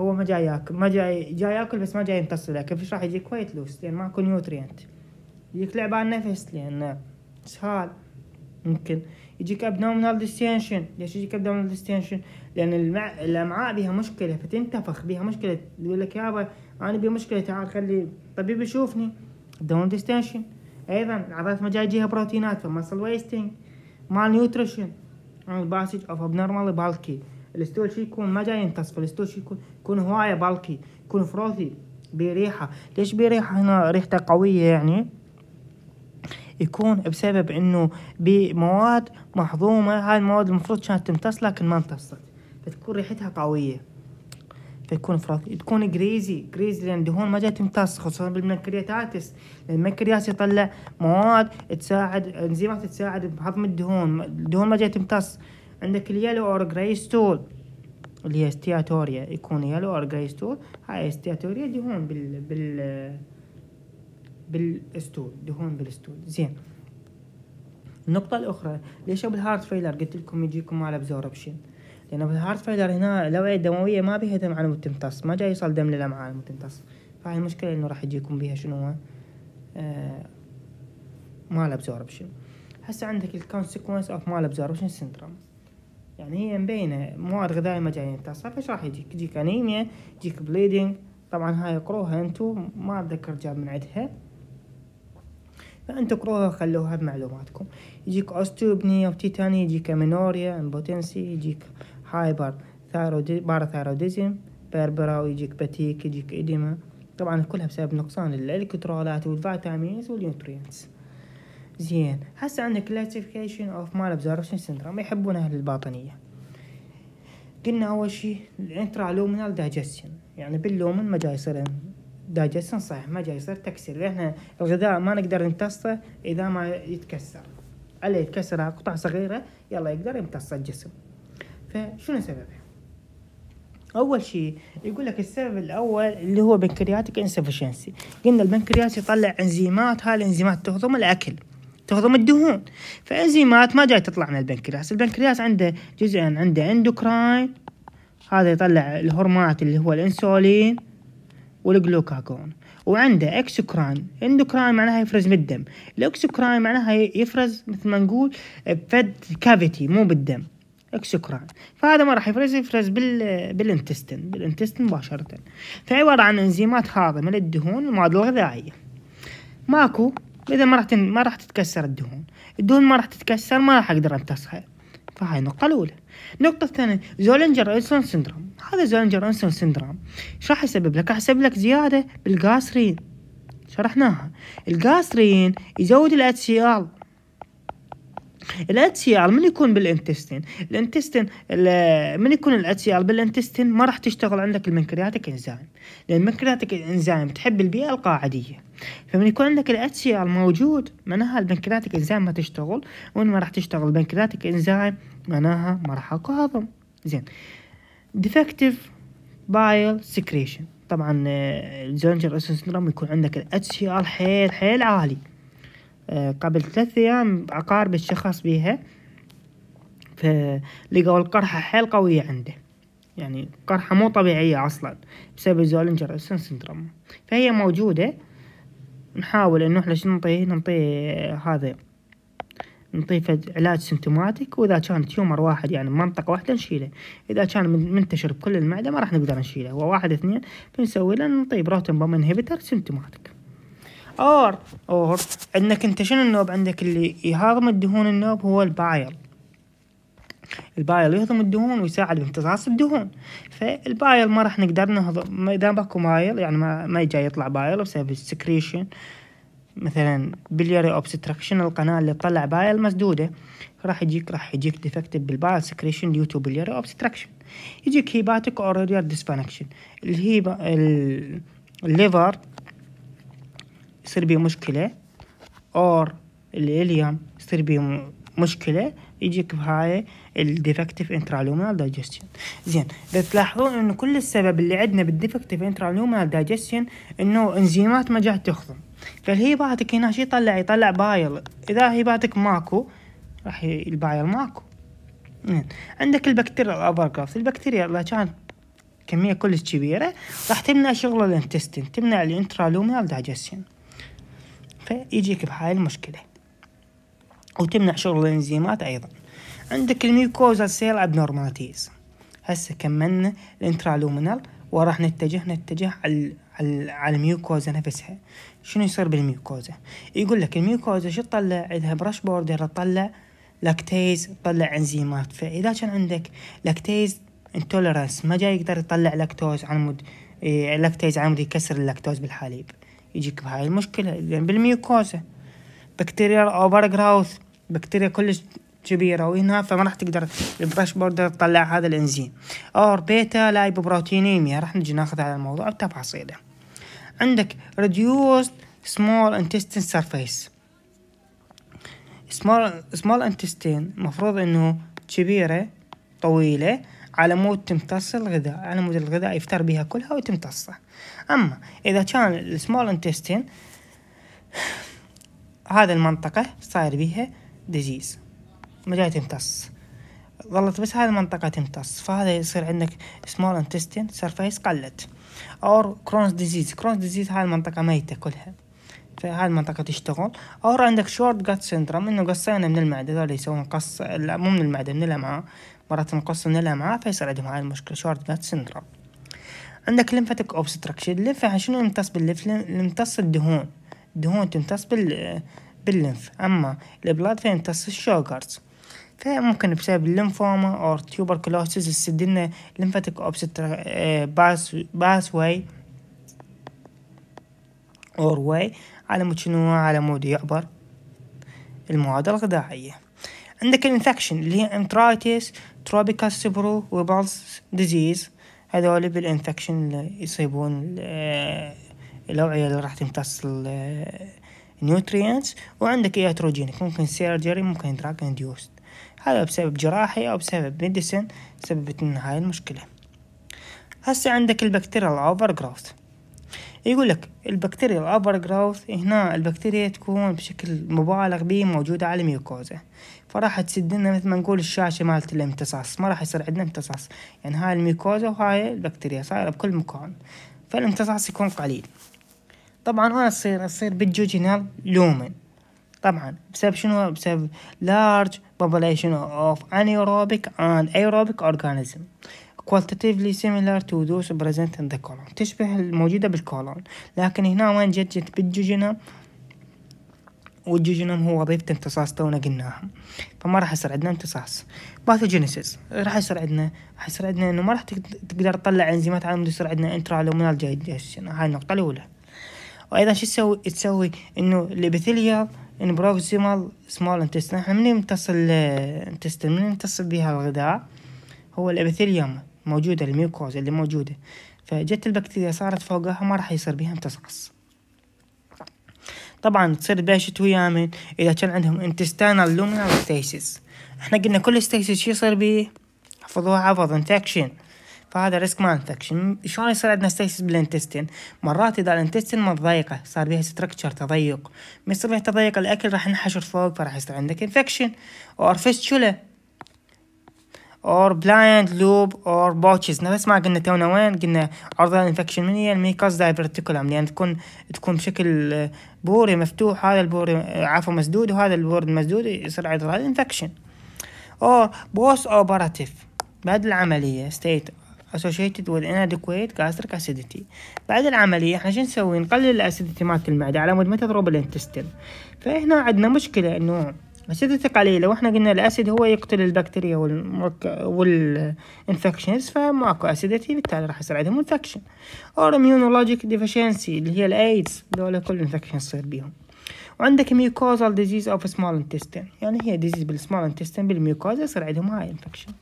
هو ما جاي ياكل ما جاي جاي ياكل بس ما جاي يمتص الاكل فش راح يجيك كويت لوس لان ماكو نيوترينت يجيك لعبة على النفس لان اسهال ممكن يجيك ابدومينال ديستنشن ليش يجيك ابدومينال ديستنشن لان المع... الامعاء بيها مشكله فتنتفخ بيها مشكله يقول لك يابا انا بي مشكله تعال خلي الطبيب يشوفني ابدومينال ديستنشن ايضا العضلات ما جاي يجيها بروتينات فمسل ويستنج مال نيوتريشن الباسج اوف ابنورمال بالكي الستول شي يكون ما جاي ينتصف الستول شي يكون يكون هواية بالكي يكون فروثي بريحة ليش بريحة هنا ريحته قوية يعني يكون بسبب انه بمواد محظومة هاي المواد المفروض كانت تمتص لكن ما امتصت فتكون ريحتها قوية فيكون فراثي تكون جريزي جريزي لان الدهون ما جاي تمتص خصوصا بالمنكرياتاتس المنكرياس يطلع مواد تساعد انزيمات تساعد بهضم الدهون الدهون ما جاي تمتص عندك اليالو اور جراي ستول اللي هي استياتوريا يكون يالو اور جراي ستول هاي دي دهون بال بال بالستول دهون بالستول زين النقطة الأخرى ليش بالهارت فيلر قلت لكم يجيكم مال ابزوربشن لأن بالهارت فيلر هنا الأوعية الدموية ما بيها دم على المتمتص ما جاي يوصل دم للأمعاء المتمتص فهاي المشكلة إنه راح يجيكم بيها شنو آه مال ابزوربشن هسه عندك الكونسيكونس اوف مال ابزوربشن سيندروم يعني هي مبينة مواد غذائية مجانية تحصل فايش راح يجيك يجيك أنيميا يجيك بليدنج طبعا هاي اقروها انتو ما اتذكر جاب من عندها فانتو اقروها خلوها بمعلوماتكم يجيك او تيتاني يجيك امينوريا امبوتنسي يجيك هايبر ثايرودي ثايروديزم بيربرا ويجيك باتيك يجيك ايديما طبعا كلها بسبب نقصان الالكترولات والفيتامينز والنيوترينتس زين هسه عندنا كلاسيفيكيشن اوف مال ابزوربشن سندروم يحبون اهل الباطنيه قلنا اول شيء الانترالومينال دايجستشن يعني باللومن ما جاي يصير دايجستشن صحيح ما جاي يصير تكسير احنا الغذاء ما نقدر نمتصه اذا ما يتكسر الا يتكسر قطع صغيره يلا يقدر يمتص الجسم فشنو سببه اول شيء يقول لك السبب الاول اللي هو بنكرياتك انسفشنسي قلنا البنكرياس يطلع انزيمات هاي الانزيمات تهضم الاكل تهضم الدهون فانزيمات ما جاي تطلع من البنكرياس البنكرياس عنده جزء عنده اندوكراين هذا يطلع الهرمونات اللي هو الانسولين والجلوكاجون وعنده اكسوكراين اندوكراين معناها يفرز من الدم الاكسوكراين معناها يفرز مثل ما نقول بفد كافيتي مو بالدم اكسوكراين فهذا ما راح يفرز يفرز بال بالانتستن بالانتستن مباشرة فعبارة عن انزيمات هاضمة للدهون المواد الغذائية ماكو اذا ما راح تن... ما راح تتكسر الدهون الدهون ما راح تتكسر ما راح اقدر امتصها فهاي النقطه الاولى النقطه الثانيه زولنجر انسون سندروم هذا زولنجر انسون سندروم ايش راح يسبب لك راح يسبب لك زياده بالجاسرين شرحناها الجاسرين يزود الاتش سي ال الاتسيال من يكون بالانتستين الانتستين من يكون الاتسيال بالانتستين ما راح تشتغل عندك المنكرياتك انزيم لان المنكرياتك انزيم تحب البيئه القاعديه فمن يكون عندك الاتسيال موجود معناها البنكرياتك انزيم ما تشتغل وين ما راح تشتغل البنكرياتك انزيم معناها ما راح اكو هضم زين ديفكتيف بايل سكريشن طبعا آه، زنجر اسن يكون عندك الاتش ار حيل حيل عالي آه، قبل ثلاثة أيام أقارب الشخص بيها فلقوا القرحة حيل قوية عنده يعني قرحة مو طبيعية أصلا بسبب زولنجر سندروم فهي موجودة نحاول إنه إحنا شنو نعطيه نعطيه هذا نعطيه علاج سيمتوماتيك وإذا كان تيومر واحد يعني منطقة واحدة نشيله إذا كان منتشر بكل المعدة ما راح نقدر نشيله هو واحد اثنين فنسوي له نعطيه بروتين بوم انهبيتر سيمتوماتيك اور اور عندك انت شنو النوب عندك اللي يهضم الدهون النوب هو البايل البايل يهضم الدهون ويساعد بامتصاص الدهون فالبايل ما راح نقدر نهضم اذا باكو مايل يعني ما ما جاي يطلع بايل بسبب السكريشن مثلا بليري اوبستراكشن القناه اللي تطلع بايل مسدوده راح يجيك راح يجيك ديفكتيف بالبايل سكريشن ديو تو بليري اوبستراكشن يجيك هيباتيك اوريديال ديسفانكشن الهيبا الليفر يصير بيه مشكلة اور الاليوم يصير بيه مشكلة يجيك بهاي الديفكتيف انترالومينال دايجستيون زين اذا تلاحظون انه كل السبب اللي عندنا بالديفكتيف انترالومينال دايجستيون انه انزيمات ما جات فالهي فالهيباتك هنا شي يطلع يطلع بايل اذا هيباتك ماكو راح البايل ماكو زين عندك البكتيريا الابرقاص البكتيريا اذا كانت كمية كلش كبيرة راح تمنع شغل الانتستين تمنع الانترالومينال دايجستيون فيجيك بهاي المشكلة وتمنع شغل الانزيمات أيضا عندك الميوكوزا سيل ابنورماليتيز هسه كملنا الانترالومينال وراح نتجه نتجه على على الميوكوزا نفسها شنو يصير بالميوكوزا يقول لك الميوكوزا شو تطلع عندها برش بوردر تطلع لاكتيز تطلع انزيمات فاذا كان عندك لاكتيز انتولرانس ما جاي يقدر يطلع لاكتوز على مود إيه لاكتيز على مود يكسر اللاكتوز بالحليب يجيك بهاي المشكلة إذا بالميوكوزا بكتيريا أو جراوث بكتيريا كلش كبيرة وهنا فما راح تقدر البرش بوردر تطلع هذا الإنزيم أور بيتا لايبوبروتينيميا راح نجي ناخذ على الموضوع بتفاصيله عندك reduced small intestine surface small small intestine مفروض إنه كبيرة طويلة على مود تمتص الغذاء على مود الغذاء يفتر بها كلها وتمتصه أما إذا كان السمول انتستين هذا المنطقة صاير بيها ديزيز ما جاي تمتص ظلت بس هذه المنطقة تمتص فهذا يصير عندك سمول انتستين سيرفيس قلت أو كرونز ديزيز كرونز ديزيز هاي المنطقة ميتة كلها فهاي المنطقة تشتغل أو عندك شورت جات سندروم إنه قصينا من المعدة هذول يسوون قص لا مو من المعدة من الأمعاء مرة تنقص من الأمعاء فيصير عندهم هاي المشكلة شورت بلاد سندروم عندك ليمفاتيك اوبستراكشن اللمفة شنو يمتص باللف يمتص الدهون الدهون تمتص بال باللمف اما البلاد فيمتص الشوكرز فممكن بسبب اللمفوما او تيوبر كلوسيس لنا ليمفاتيك اوبسترا آه، باس باس واي اور واي على مود شنو على مود يعبر المواد الغذائيه عندك الانفكشن اللي هي انترايتس تروبيكال سيبرو وبالز ديزيز هذول بالانفكشن اللي يصيبون الأوعية آه، اللي راح تمتص النيوترينتس آه، وعندك اياتروجينيك ممكن سيرجري ممكن دراج انديوست هذا بسبب جراحي أو بسبب ميديسن سببت لنا هاي المشكلة هسه عندك البكتيريا الاوفر جروث يقول لك البكتيريا الاوفر جروث هنا البكتيريا تكون بشكل مبالغ به موجودة على الميوكوزا فراح تسد لنا مثل ما نقول الشاشه مالت الامتصاص ما راح يصير عندنا امتصاص يعني هاي الميكوزا وهاي البكتيريا صايره بكل مكان فالامتصاص يكون قليل طبعا انا تصير تصير بالجوجينال لومن طبعا بسبب شنو بسبب large population of anaerobic and aerobic organism qualitatively similar to those present in the colon تشبه الموجودة بالكولون لكن هنا وين جت جت بالجوجينال والجيجينوم هو وظيفة امتصاص تونا قلناها فما راح يصير عندنا امتصاص باثوجينيسيس راح يصير عندنا راح يصير عندنا انه ما راح تقدر تطلع انزيمات على مود يصير عندنا انترالومينال دايجيشن هاي النقطة الأولى وأيضا شو تسوي تسوي انه الابيثيليال ان بروكسيمال سمول انتستين احنا من يمتص الانتستين من يمتص بها الغذاء هو الابيثيليوم موجودة الميوكوز اللي موجودة فجت البكتيريا صارت فوقها ما راح يصير بها امتصاص طبعا تصير بيها شتوية من اذا كان عندهم انتستانال لومينال ستيسيس احنا قلنا كل ستيسيس شو يصير بيه حفظوها حفظ انفكشن فهذا ريسك مال انفكشن شلون يصير عندنا ستيسيس بالانتستين مرات اذا الانتستين متضيقه صار بها ستركتشر تضيق ما يصير بها تضيق الاكل راح ينحشر فوق فراح يصير عندك انفكشن اور اور بلايند لوب اور botches نفس ما قلنا تونا وين قلنا عرض الانفكشن من هي الميكاز دايفرتيكولم لان تكون تكون بشكل آه، بوري مفتوح هذا البوري آه، عفوا مسدود وهذا البورد مسدود يصير عرض الانفكشن اور بوست اوبراتيف بعد العملية ستيت associated with inadequate gastric acidity بعد العملية احنا شو نسوي نقلل الاسيديتي مالت المعدة على مود ما تضرب الانتستين فهنا عندنا مشكلة انه بس ثق عليه لو احنا قلنا الاسيد هو يقتل البكتيريا والمرك... والانفكشنز فما اكو اسيدتي بالتالي راح يصير عندهم انفكشن اور اميونولوجيك ديفشنسي اللي هي الايدز دول كل انفكشن يصير بيهم وعندك ميوكوزال ديزيز اوف سمول انتستين يعني هي ديزيز بالسمول انتستين بالميوكوزا يصير عندهم هاي انفكشن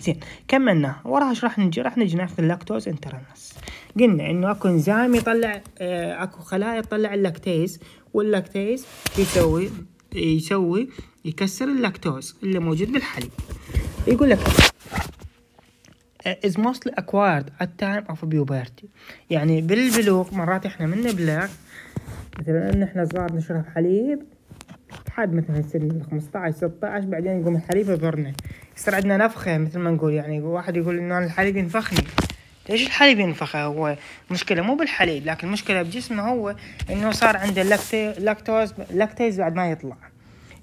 زين كملنا وراها ايش راح نجي راح نجي ناخذ اللاكتوز انترنس قلنا انه اكو انزيم يطلع آه، اكو خلايا تطلع اللاكتيز واللاكتيز يسوي يسوي يكسر اللاكتوز اللي موجود بالحليب يقول لك uh, is mostly acquired at time of puberty يعني بالبلوغ مرات احنا من نبلغ مثلا ان احنا صغار نشرب حليب حد مثلا سن 15 16 بعدين يقوم الحليب يضرنا يصير عندنا نفخه مثل ما نقول يعني واحد يقول انه الحليب ينفخني ليش الحليب ينفخه هو المشكله مو بالحليب لكن المشكله بجسمه هو انه صار عنده اللاكتوز لاكتيز بعد ما يطلع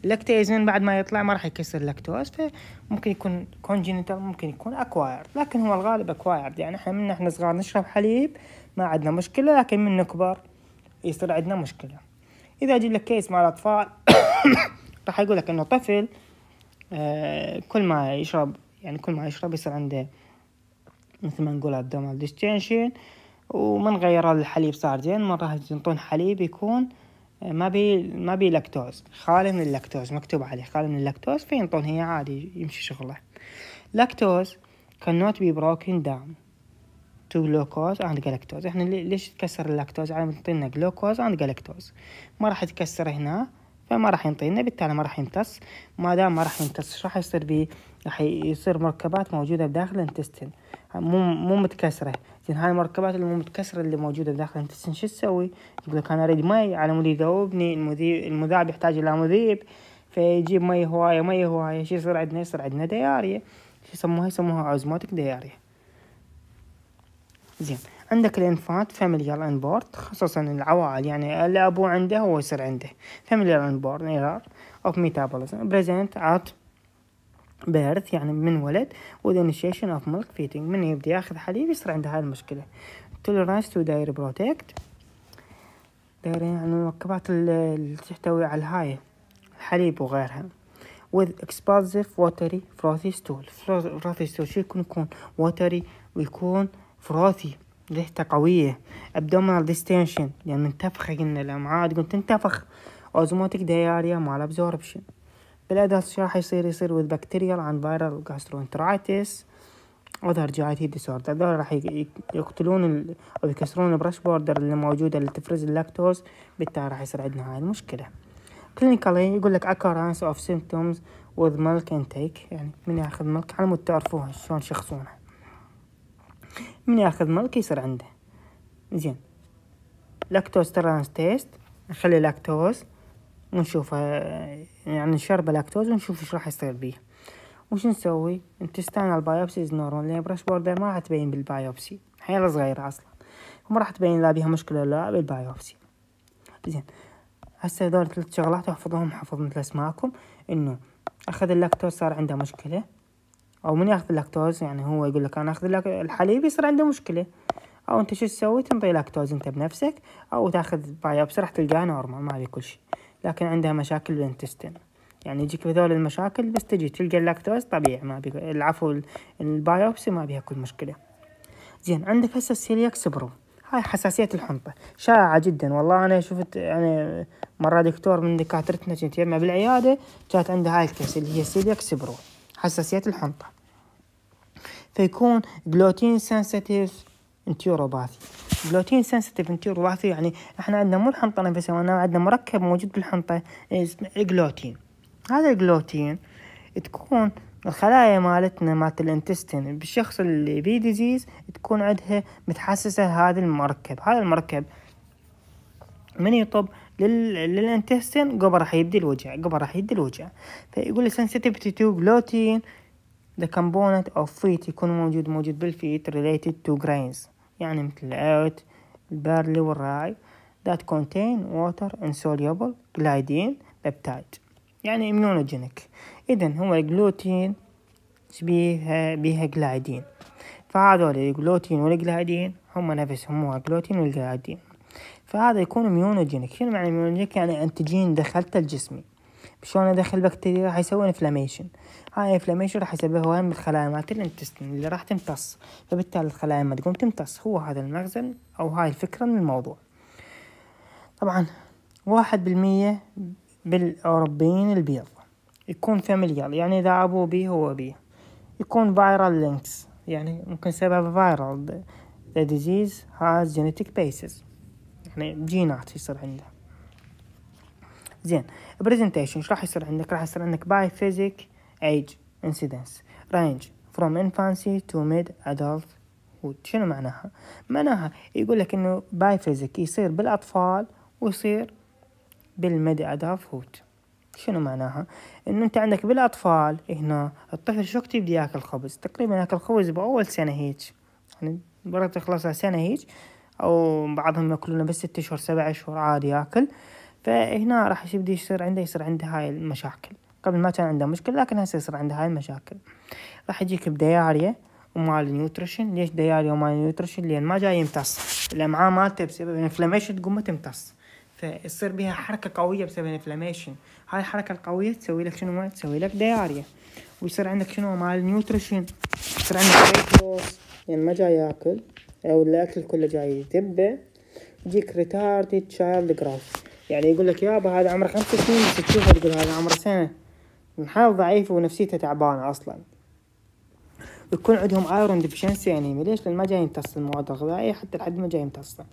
اللاكتيز من بعد ما يطلع ما راح يكسر اللاكتوز فممكن يكون كونجينيتال ممكن يكون اكوايرد لكن هو الغالب اكوايرد يعني احنا من احنا صغار نشرب حليب ما عندنا مشكله لكن من نكبر يصير عندنا مشكله اذا اجيب لك كيس مع الاطفال راح يقول لك انه طفل آه، كل ما يشرب يعني كل ما يشرب يصير عنده مثل ما نقول على الدومال ومن غير الحليب زين مرة ينطون حليب يكون ما بي ما بي لاكتوز خالي من اللاكتوز مكتوب عليه خالي من اللاكتوز فينطون هي عادي يمشي شغله لاكتوز cannot be broken down to glucose and galactose احنا ليش تكسر اللاكتوز على تعطينا glucose and galactose ما راح تكسر هنا فما راح ينطينا بالتالي ما راح يمتص ما دام ما راح يمتص راح يصير بي راح يصير مركبات موجودة بداخل الانتستين مو مو متكسره زين هاي المركبات اللي مو متكسره اللي موجوده بداخل الانتستين شو تسوي؟ يقول لك انا اريد مي على مود يذوبني المذاب يحتاج الى مذيب فيجيب مي هوايه مي هوايه شو يصير عندنا؟ يصير عندنا دياريا شو يسموها؟ يسموها اوزماتيك دياريا زين عندك الانفات فاميليال ان بورد خصوصا العوائل يعني اللي ابوه عنده هو يصير عنده فاميليال ان بورد ايرور اوف ميتابوليزم بريزنت ات بارث يعني من ولد ودونيشيشن اوف ميلك فيتنج من يبدا ياخذ حليب يصير عنده هاي المشكله تولرانس تو داير بروتكت داير يعني المركبات اللي تحتوي على الهاي الحليب وغيرها with explosive watery frothy stool frothy stool شو يكون يكون watery ويكون frothy ريحته قوية abdominal distension يعني منتفخة قلنا الأمعاء تقول تنتفخ اوزوماتيك داياريا مال absorption بالادلت شو راح يصير يصير with bacterial and viral gastroenteritis وذر جايتي ديسوردر هذول راح يقتلون او يكسرون البرش بوردر اللي موجوده اللي تفرز اللاكتوز بالتالي راح يصير عندنا هاي المشكله كلينيكالي يقول لك occurrence of symptoms with milk intake يعني من ياخذ ملك على مود تعرفوها شلون شخصونها من ياخذ ملك يصير عنده زين لاكتوز ترانس تيست نخلي لاكتوز ونشوف آه، يعني شرب لاكتوز ونشوف ايش راح يصير بيه وش نسوي انتستان البايوبسي از نورمال لان برش بوردر ما راح تبين بالبايوبسي حيل صغيرة اصلا وما راح تبين لا بيها مشكلة ولا بالبايوبسي زين هسه هذول ثلاث شغلات احفظهم حفظ مثل اسماءكم انه اخذ اللاكتوز صار عنده مشكلة او من ياخذ اللاكتوز يعني هو يقول لك انا اخذ الحليب يصير عنده مشكلة او انت شو تسوي تنطي لاكتوز انت بنفسك او تاخذ بايوبسي راح تلقاه نورمال ما بيه كل شيء لكن عندها مشاكل بالانتستين يعني يجيك بذول المشاكل بس تجي تلقى اللاكتوز طبيعي ما بي العفو البايوبسي ما بيها كل مشكلة زين عندك هسه السيلياك سبرو هاي حساسية الحنطة شائعة جدا والله أنا شفت يعني مرة دكتور من دكاترتنا كنت يما بالعيادة جات عندها هاي الكيس اللي هي سيلياك سبرو حساسية الحنطة فيكون جلوتين سنسيتيف انتيوروباثي جلوتين سنسيتيف انتيور وعثي يعني احنا عندنا مو الحنطه نفسها عندنا مركب موجود بالحنطه اسمه جلوتين هذا الجلوتين تكون الخلايا مالتنا مالت الانتستين بالشخص اللي بي ديزيز تكون عندها متحسسة هذا المركب هذا المركب من يطب لل... للانتستين قبل راح يبدي الوجع قبل راح يدي الوجع فيقول لي sensitivity to gluten the component of feet يكون موجود موجود بالفيت related to grains يعني مثل العود البارلي والراعي that contain water insoluble جلايدين peptide يعني اميونوجينيك اذا هو الجلوتين بيها بيها جلايدين فهذول الجلوتين والجلايدين هم نفسهم هو الجلوتين والجلايدين فهذا يكون ميونوجينيك شنو معنى ميونوجينيك يعني انتجين دخلته الجسمي شلون ادخل بكتيريا راح يسوي انفلاميشن هاي انفلاميشن راح يسببها هواية من الخلايا مالت الانتستين اللي راح تمتص فبالتالي الخلايا ما تقوم تمتص هو هذا المخزن او هاي الفكرة من الموضوع طبعا واحد بالمية بالاوروبيين البيض يكون فاميليال يعني اذا ابو بي هو بي يكون فايرال لينكس يعني ممكن سبب فايرال ذا ديزيز هاز جينيتيك بيسز يعني جينات يصير عنده زين برزنتيشن ايش راح يصير عندك راح يصير عندك باي فيزيك ايج انسيدنس رينج فروم انفانسي تو ميد ادلت شنو معناها معناها يقول لك انه باي فيزيك يصير بالاطفال ويصير بالميد هوت شنو معناها انه انت عندك بالاطفال هنا الطفل شو كتير بده ياكل خبز تقريبا ياكل خبز باول سنه هيك يعني برا تخلصها سنه هيك او بعضهم ياكلونه بس ست اشهر سبع اشهر عادي ياكل فهنا راح يبدي يصير عنده يصير عنده هاي المشاكل قبل ما كان عنده مشكلة لكن هسه يصير عنده هاي المشاكل راح يجيك بدياريا ومال نيوتريشن ليش دياريا ومال نيوتريشن لان ما جاي يمتص الامعاء مالته بسبب انفلاميشن تقوم ما تمتص فتصير بها حركه قويه بسبب انفلاميشن هاي الحركه القويه تسوي لك شنو تسوي لك دياريا ويصير عندك شنو مال نيوتريشن يصير عندك ويت لوس لان ما جاي ياكل او الاكل كله جاي يذبه يجيك ريتاردد تشايلد جروث يعني يقول لك يابا هذا عمره خمس سنين بس تشوفه تقول هذا عمره سنة الحال ضعيف ونفسيته تعبانة أصلا يكون عندهم ايرون ديفشنسي يعني ليش لان ما جاي يمتص المواد الغذائيه حتى لحد ما جاي يمتصها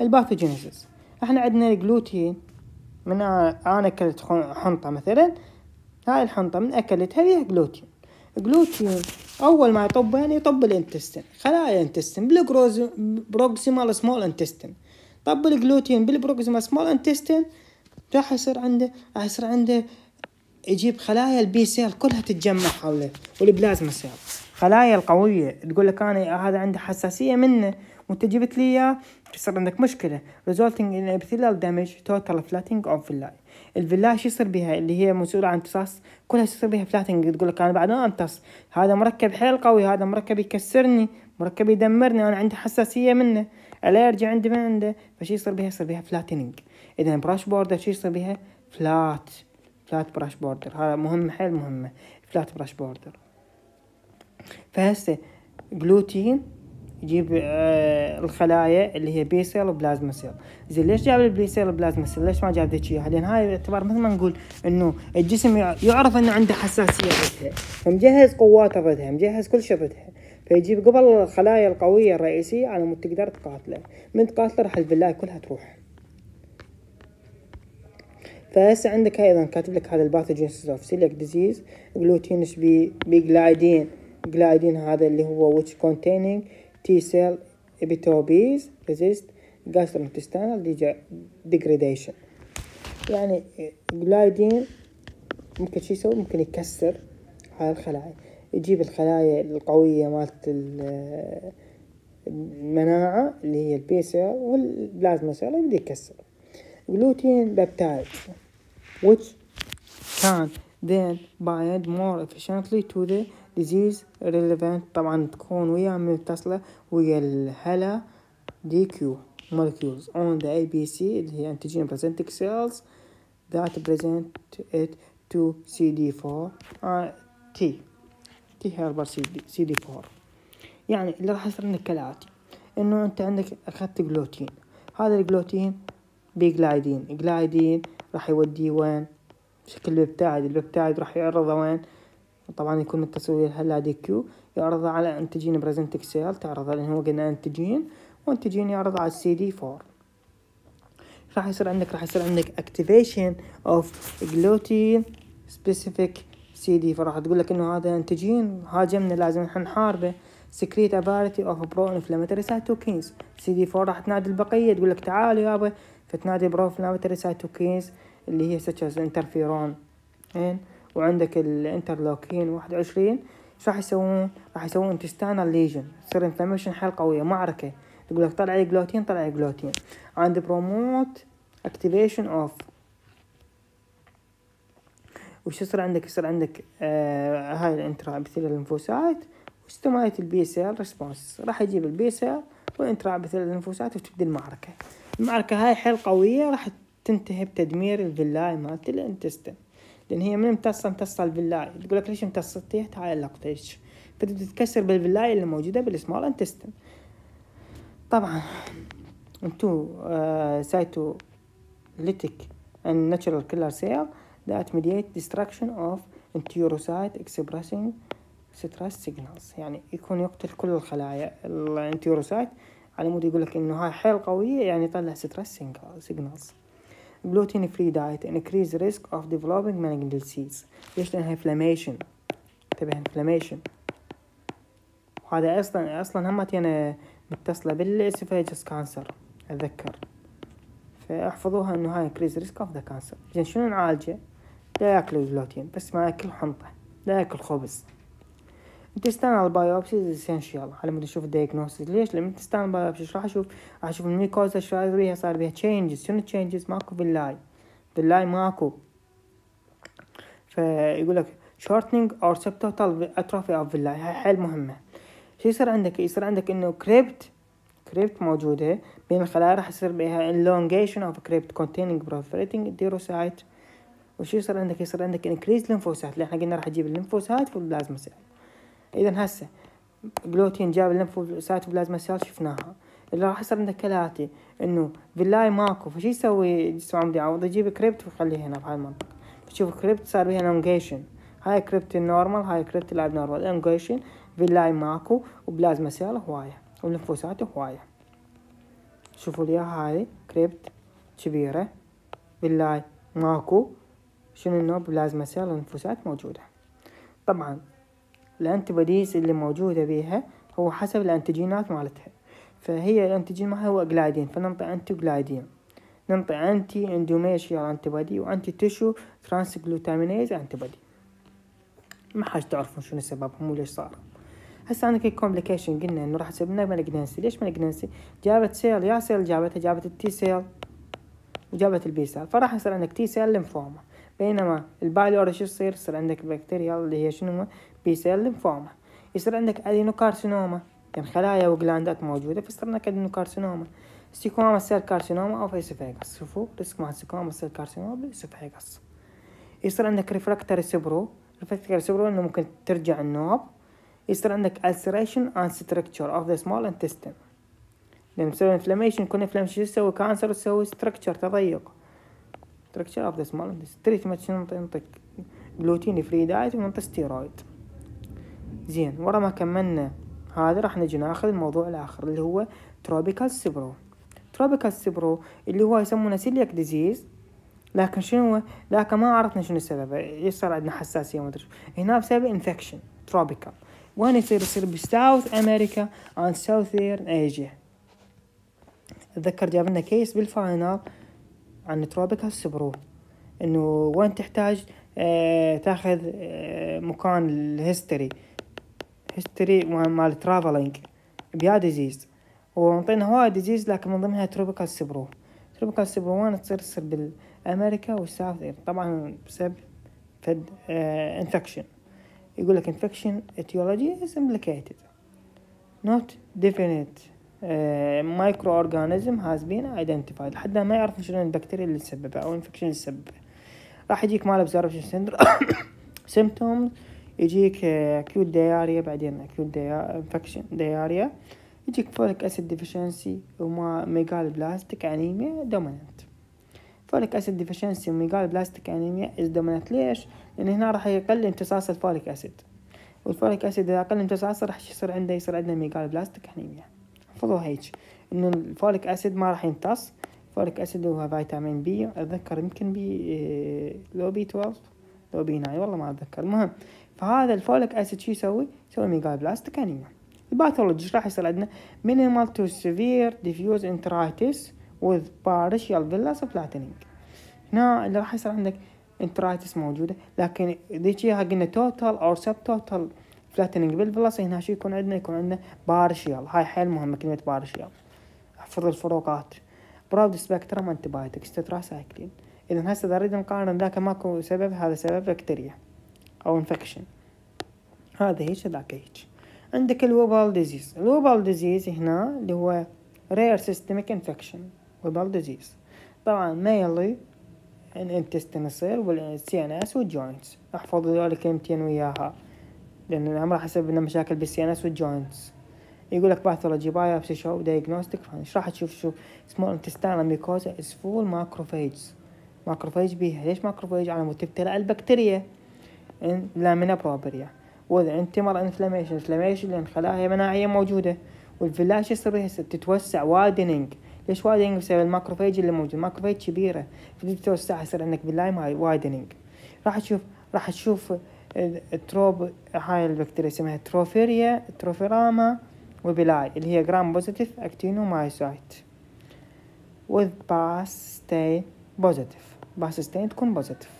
الباثوجينيسيس احنا عندنا الجلوتين من انا اكلت حنطه مثلا هاي الحنطه من اكلتها فيها جلوتين جلوتين اول ما يطب يعني يطب الانتستين خلايا الانتستين بروكسيمال سمول انتستين طب بالجلوتين بالبروكسيما سمول انتستين راح يصير عنده راح يصير عنده يجيب خلايا البي سيل كلها تتجمع حوله والبلازما سيل خلايا القوية تقول لك أنا هذا عنده حساسية منه وأنت جبت لي إياه تصير عندك مشكلة resulting in epithelial damage total flattening of villi الفيلا شو يصير بها اللي هي مسؤولة عن امتصاص كلها يصير بها فلاتنج تقول لك أنا بعد ما أمتص هذا مركب حيل قوي هذا مركب يكسرني مركب يدمرني وانا عندي حساسيه منه الارجي عندي من عنده فشي يصير بها يصير بها فلاتنينج اذا براش بوردر شي يصير بها فلات فلات براش بوردر هذا مهم حيل مهمه فلات براش بوردر فهسه جلوتين يجيب آه الخلايا اللي هي بي سيل وبلازما سيل زين ليش جاب البي سيل وبلازما سيل ليش ما جاب ذيك اياها لان هاي يعتبر مثل ما نقول انه الجسم يعرف انه عنده حساسيه ضدها فمجهز قواته ضدها مجهز كل شيء ضدها فيجيب قبل الخلايا القوية الرئيسية على مود تقدر تقاتله من تقاتله راح الفلاية كلها تروح فهسه عندك ايضا كاتب لك هذا الباثوجينس اوف سيليك ديزيز جلوتينس بي بجلايدين جلايدين هذا اللي هو which containing T cell epitopes resist gastrointestinal ديجريديشن يعني جلايدين ممكن شو يسوي ممكن يكسر هاي الخلايا يجيب الخلايا القوية مالت المناعة اللي هي البي سي والبلازما سيل يبدي يكسر جلوتين بابتايد which can then bind more efficiently to the disease relevant طبعا تكون ويا من التصلة ويا الهلا دي كيو molecules on the ABC اللي هي antigen presenting cells that present it to CD4 uh, T. تيها هيربر سي دي سي دي فور يعني اللي راح يصير عندك كالاتي انه انت عندك اخذت جلوتين هذا الجلوتين بجلايدين جلايدين راح يوديه وين بشكل البيبتايد البيبتايد راح يعرضه وين طبعا يكون متصل ويا هلا دي كيو يعرضه على انتجين بريزنتك سيل تعرضه لان هو قلنا انتجين وانتجين يعرض على السي دي 4 راح يصير عندك راح يصير عندك activation of gluten specific سيدي دي فراح تقول لك انه هذا انتجين هاجمنا لازم نحن نحاربه سكريت ابارتي اوف برو انفلاماتوري سايتوكينز سي دي 4 راح تنادي البقيه تقول لك تعالوا يابا فتنادي برو انفلاماتوري سايتوكينز اللي هي از انترفيرون زين وعندك الانترلوكين 21 ايش راح يسوون؟ راح يسوون انتستانال ليجن تصير انفلاميشن حيل قويه معركه تقول لك طلع لي جلوتين طلع لي جلوتين عند بروموت اكتيفيشن اوف وش يصير عندك يصير عندك آه هاي الانترا ابيثيليال ليمفوسايت واستمايت البي سيل ال ريسبونس راح يجيب البي سيل ال والانترا ابيثيليال ليمفوسايت وتبدا المعركة المعركة هاي حيل قوية راح تنتهي بتدمير الفلاي مالت الانتستين لان هي من امتصه امتصه الفلاي تقول لك ليش امتصتيها تعال ايش فتبدي تتكسر بالفلاي اللي موجوده بالسمول انتستين طبعا انتو آه سايتو ان ناتشرال كيلر سيل that mediate destruction of enterocyte expressing stress signals يعني يكون يقتل كل الخلايا الانتيروسايت على مود يقول لك انه هاي حيل قويه يعني يطلع ستريس signals gluten free diet increase risk of developing malignant disease ليش لانها inflammation انتبه inflammation وهذا اصلا اصلا همت انا متصله بالاسفاجس كانسر اتذكر فاحفظوها انه هاي increase risk of the cancer زين شنو نعالجه لا يأكل الجلوتين بس ما ياكل حنطة لا يأكل خبز intestinal على البايوبسي essential على مود اشوف الدايجنوستس ليش؟ لما intestinal البايوبسي راح اشوف؟ راح اشوف الميكوزا شو صار بيها؟ صار بيها changes شنو تشينجز ماكو باللاي باللاي ماكو فيقول لك شورتنينج or سبتوتال اتروفي اوف فيلاي هاي حيل مهمة شو يصير عندك؟ يصير عندك انه كريبت كريبت موجودة بين الخلايا راح يصير بيها elongation of crypt containing proliferating derocyte وش يصير عندك يصير عندك انكريز ليمفوسات اللي احنا قلنا راح يجيب الليمفوسات في البلازما سيل اذا هسه جلوتين جاب الليمفوسات في البلازما سيل شفناها اللي راح يصير عندك كلاتي انه فيلاي ماكو فشو يسوي جسم عمدي يعوض يجيب كريبت ويخليه هنا بهاي المنطقه تشوف كريبت صار بها الونجيشن هاي كريبت النورمال هاي كريبت الاب نورمال الونجيشن فيلاي ماكو وبلازما سيل هواية والليمفوسات هواية شوفوا لي هاي كريبت كبيرة فيلاي ماكو شنو سيل الانفوسات موجودة طبعا الانتيبوديز اللي موجودة بيها هو حسب الانتيجينات مالتها فهي الانتيجين مالها هو جلايدين فننطي انتي جلايدين ننطي انتي اندوميشيال انتيبودي وانتي تشو ترانس جلوتامينيز انتيبودي ما حاج تعرفون شنو سببهم وليش صار هسا انا كي كومبليكيشن قلنا انه راح لنا مالجنسي ليش مالجنسي جابت سيل يا سيل جابتها جابت التي سيل وجابت البي سيل فراح يصير عندك تي سيل لنفوما بينما شو يصير يصير عندك البكتيريا اللي هي شنو بي سيل لنفوما يصير عندك ادينوكارسينوما كان خلايا وجلاندات موجودة فيصير عندك ادينوكارسينوما سيكوما سيل كارسينوما أو في إسوفيغاس شوفوا ريسك مع سيكوما سيل كارسينوما بالإسوفيغاس يصير عندك ريفراكتر سبرو ريفراكتر سبرو إنه ممكن ترجع النوب يصير عندك ulceration and structure of the small intestine لأن بسبب inflammation يكون inflammation يسوي كانسر يسوي structure تضيق structure اوف ذا سمول intestine شنو نعطيك جلوتين فري دايت ونعطي ستيرويد زين ورا ما كملنا هذا راح نجي ناخذ الموضوع الاخر اللي هو تروبيكال سيبرو تروبيكال سيبرو اللي هو يسمونه سيلياك ديزيز لكن شنو هو لكن ما عرفنا شنو السبب يصير عندنا حساسيه ما ادري هنا بسبب انفكشن تروبيكال وين يصير يصير بساوث امريكا اند ساوث ايجيا اتذكر جاب لنا كيس بالفاينال عن ترابيكال سبرو انه وين تحتاج آه تاخذ آه مكان الهيستوري هيستوري مال ترافلينج بيا ديزيز ومعطينا هواي ديزيز لكن من ضمنها تروبيكال سبرو تروبيكال سبرو وين تصير تصير بالامريكا والساوث طبعا بسبب فد آه انفكشن يقول لك انفكشن اتيولوجي is implicated نوت ديفينيت مايكرو اورجانيزم هاز بين ايدنتيفايد لحد ما يعرف شنو البكتيريا اللي تسببها او الانفكشن اللي تسببها راح يجيك مال ابزرفشن سندروم سيمتومز يجيك اكيوت آه، دياريا بعدين اكيوت ديا انفكشن دياريا يجيك فوليك اسيد ديفيشنسي وما ميغال بلاستيك انيميا دوميننت فوليك اسيد ديفيشنسي وميغال بلاستيك انيميا از دوميننت ليش لان هنا راح يقل امتصاص الفوليك اسيد والفوليك اسيد اذا قل امتصاصه راح يصير عنده يصير عندنا ميغال بلاستيك انيميا هيك انه الفوليك اسيد ما راح يمتص فوليك اسيد هو فيتامين بي اتذكر يمكن بي آه، لو بي 12 لو بي 9 والله ما اتذكر المهم فهذا الفوليك اسيد شو يسوي؟ يسوي ميجالوبلاستيك انيميا الباثولوجيز راح يصير عندنا مينيمال تو سيفير ديفيوز انترايتس وذ بارشيال فيلاس بلاتينينج هنا اللي راح يصير عندك انترايتس موجوده لكن ذيك قلنا توتال اور سب توتال فلاتنج بالبلس هنا شو يكون عندنا يكون عندنا بارشيال هاي حيل مهمة كلمة بارشيال احفظ الفروقات براود سبكترم تترا سايكلين اذا هسه اريد نقارن ذاك ماكو سبب هذا سبب بكتيريا او انفكشن هذا هيك ذاك هيك عندك الوبال ديزيز الوبال ديزيز هنا اللي هو رير سيستميك انفكشن وبال ديزيز طبعا ميلي الانتستين يصير والسي ان اس والجوينتس احفظ هذول كلمتين وياها لأن الأمر حسب إنه مشاكل بالسي إن إس والجوينتس يقول لك باثولوجي بايوبسي شو دايجنوستيك فانش راح تشوف شو سمول انتستانا ميكوزا از فول ماكروفيج ماكروفيج بيها ليش ماكروفيج على مود تبتلع البكتيريا ان لامينا بروبريا واذا انت مرض انفلاميشن انفلاميشن لان خلايا مناعيه موجوده والفلاش يصير بيها تتوسع وايدنينج ليش وايدنينج بسبب الماكروفيج اللي موجود ماكروفيج كبيره فتتوسع يصير عندك باللايم وايدنينج راح تشوف راح تشوف التروب هاي البكتيريا اسمها تروفيريا تروفيراما وبيلاي اللي هي جرام بوزيتيف مايسايت وذ باس ستي بوزيتيف باس ستي تكون بوزيتيف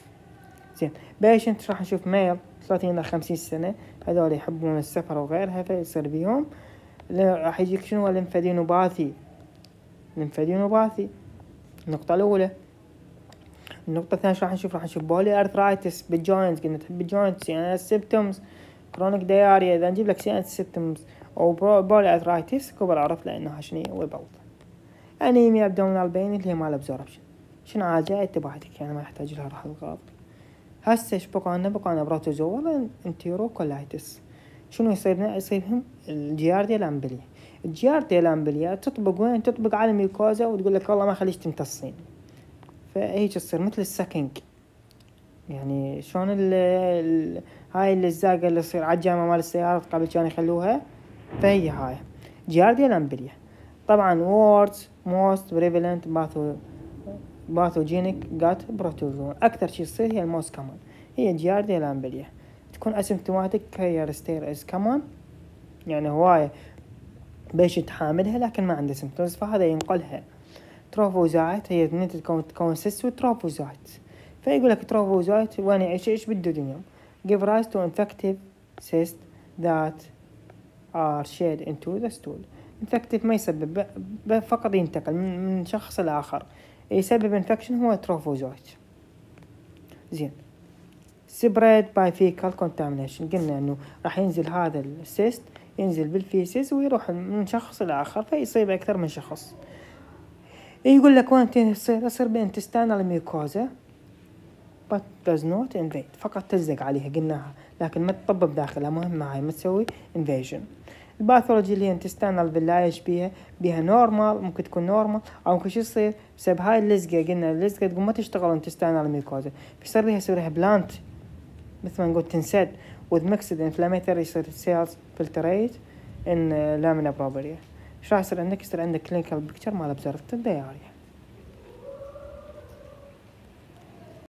زين بيشنت راح نشوف ميل ثلاثين إلى خمسين سنة هذول يحبون السفر وغيرها فيصير بيهم راح يجيك شنو لمفادينوباثي لمفادينوباثي النقطة الأولى النقطة الثانية راح نشوف راح نشوف بولي ارثرايتس بالجوينتس قلنا تحب الجوينتس يعني سيبتومز كرونيك دياريا اذا نجيب لك سي سيبتومز او بولي ارثرايتس كبر عرف لانها شنو وبوض انيميا ابدومينال بين اللي هي مال ابزوربشن شنو عاد عاجة تبعتك يعني ما يحتاج لها راح الغاض هسه ايش بقى عندنا بقى عندنا بروتوزوا انتيروكولايتس شنو يصير يصيبهم الجيارديا الامبليا الجيارديا الامبليا تطبق وين تطبق على الميكوزا وتقول لك والله ما خليش تمتصين فهيج تصير مثل السكنج يعني شلون ال هاي اللزاقه اللي تصير على الجامعه مال السيارات قبل كانوا يخلوها فهي هاي جارديا لامبريا طبعا ووردز موست بريفلنت باثو باثوجينيك جات بروتوزون اكثر شيء يصير هي الموست كمان هي جيارديا لامبريا تكون اسمتوماتيك ستير از كمان يعني هواية بيش تحاملها لكن ما عنده سمتوز فهذا ينقلها تروفوزايت هي من تتكون تكون سيس وتروفوزايت فيقول لك تروفوزايت وانا ايش ايش دنيا give rise to infective cysts that are shed into the stool infective ما يسبب فقط ينتقل من شخص لآخر يسبب infection هو تروفوزايت زين spread by fecal contamination قلنا انه راح ينزل هذا السيست ينزل بالفيسز ويروح من شخص لآخر فيصيب أكثر من شخص يقول لك وين تصير تصير بين intestinal mucosa but does not invade فقط تلزق عليها قلناها لكن ما تطبب داخلها مهمة هاي ما تسوي invasion الباثولوجي اللي هي intestinal باللايش بيها بيها نورمال ممكن تكون نورمال او ممكن شو يصير بسبب هاي اللزقة قلنا اللزقة تقوم ما تشتغل intestinal mucosa فيصير بيها يصير بلانت مثل ما نقول تنسد مكسد mixed يصير سيلز فلتريت ان lamina بروبريا شو راح يصير عندك يصير عندك كلينيكال بيكتشر مال observed diarrhea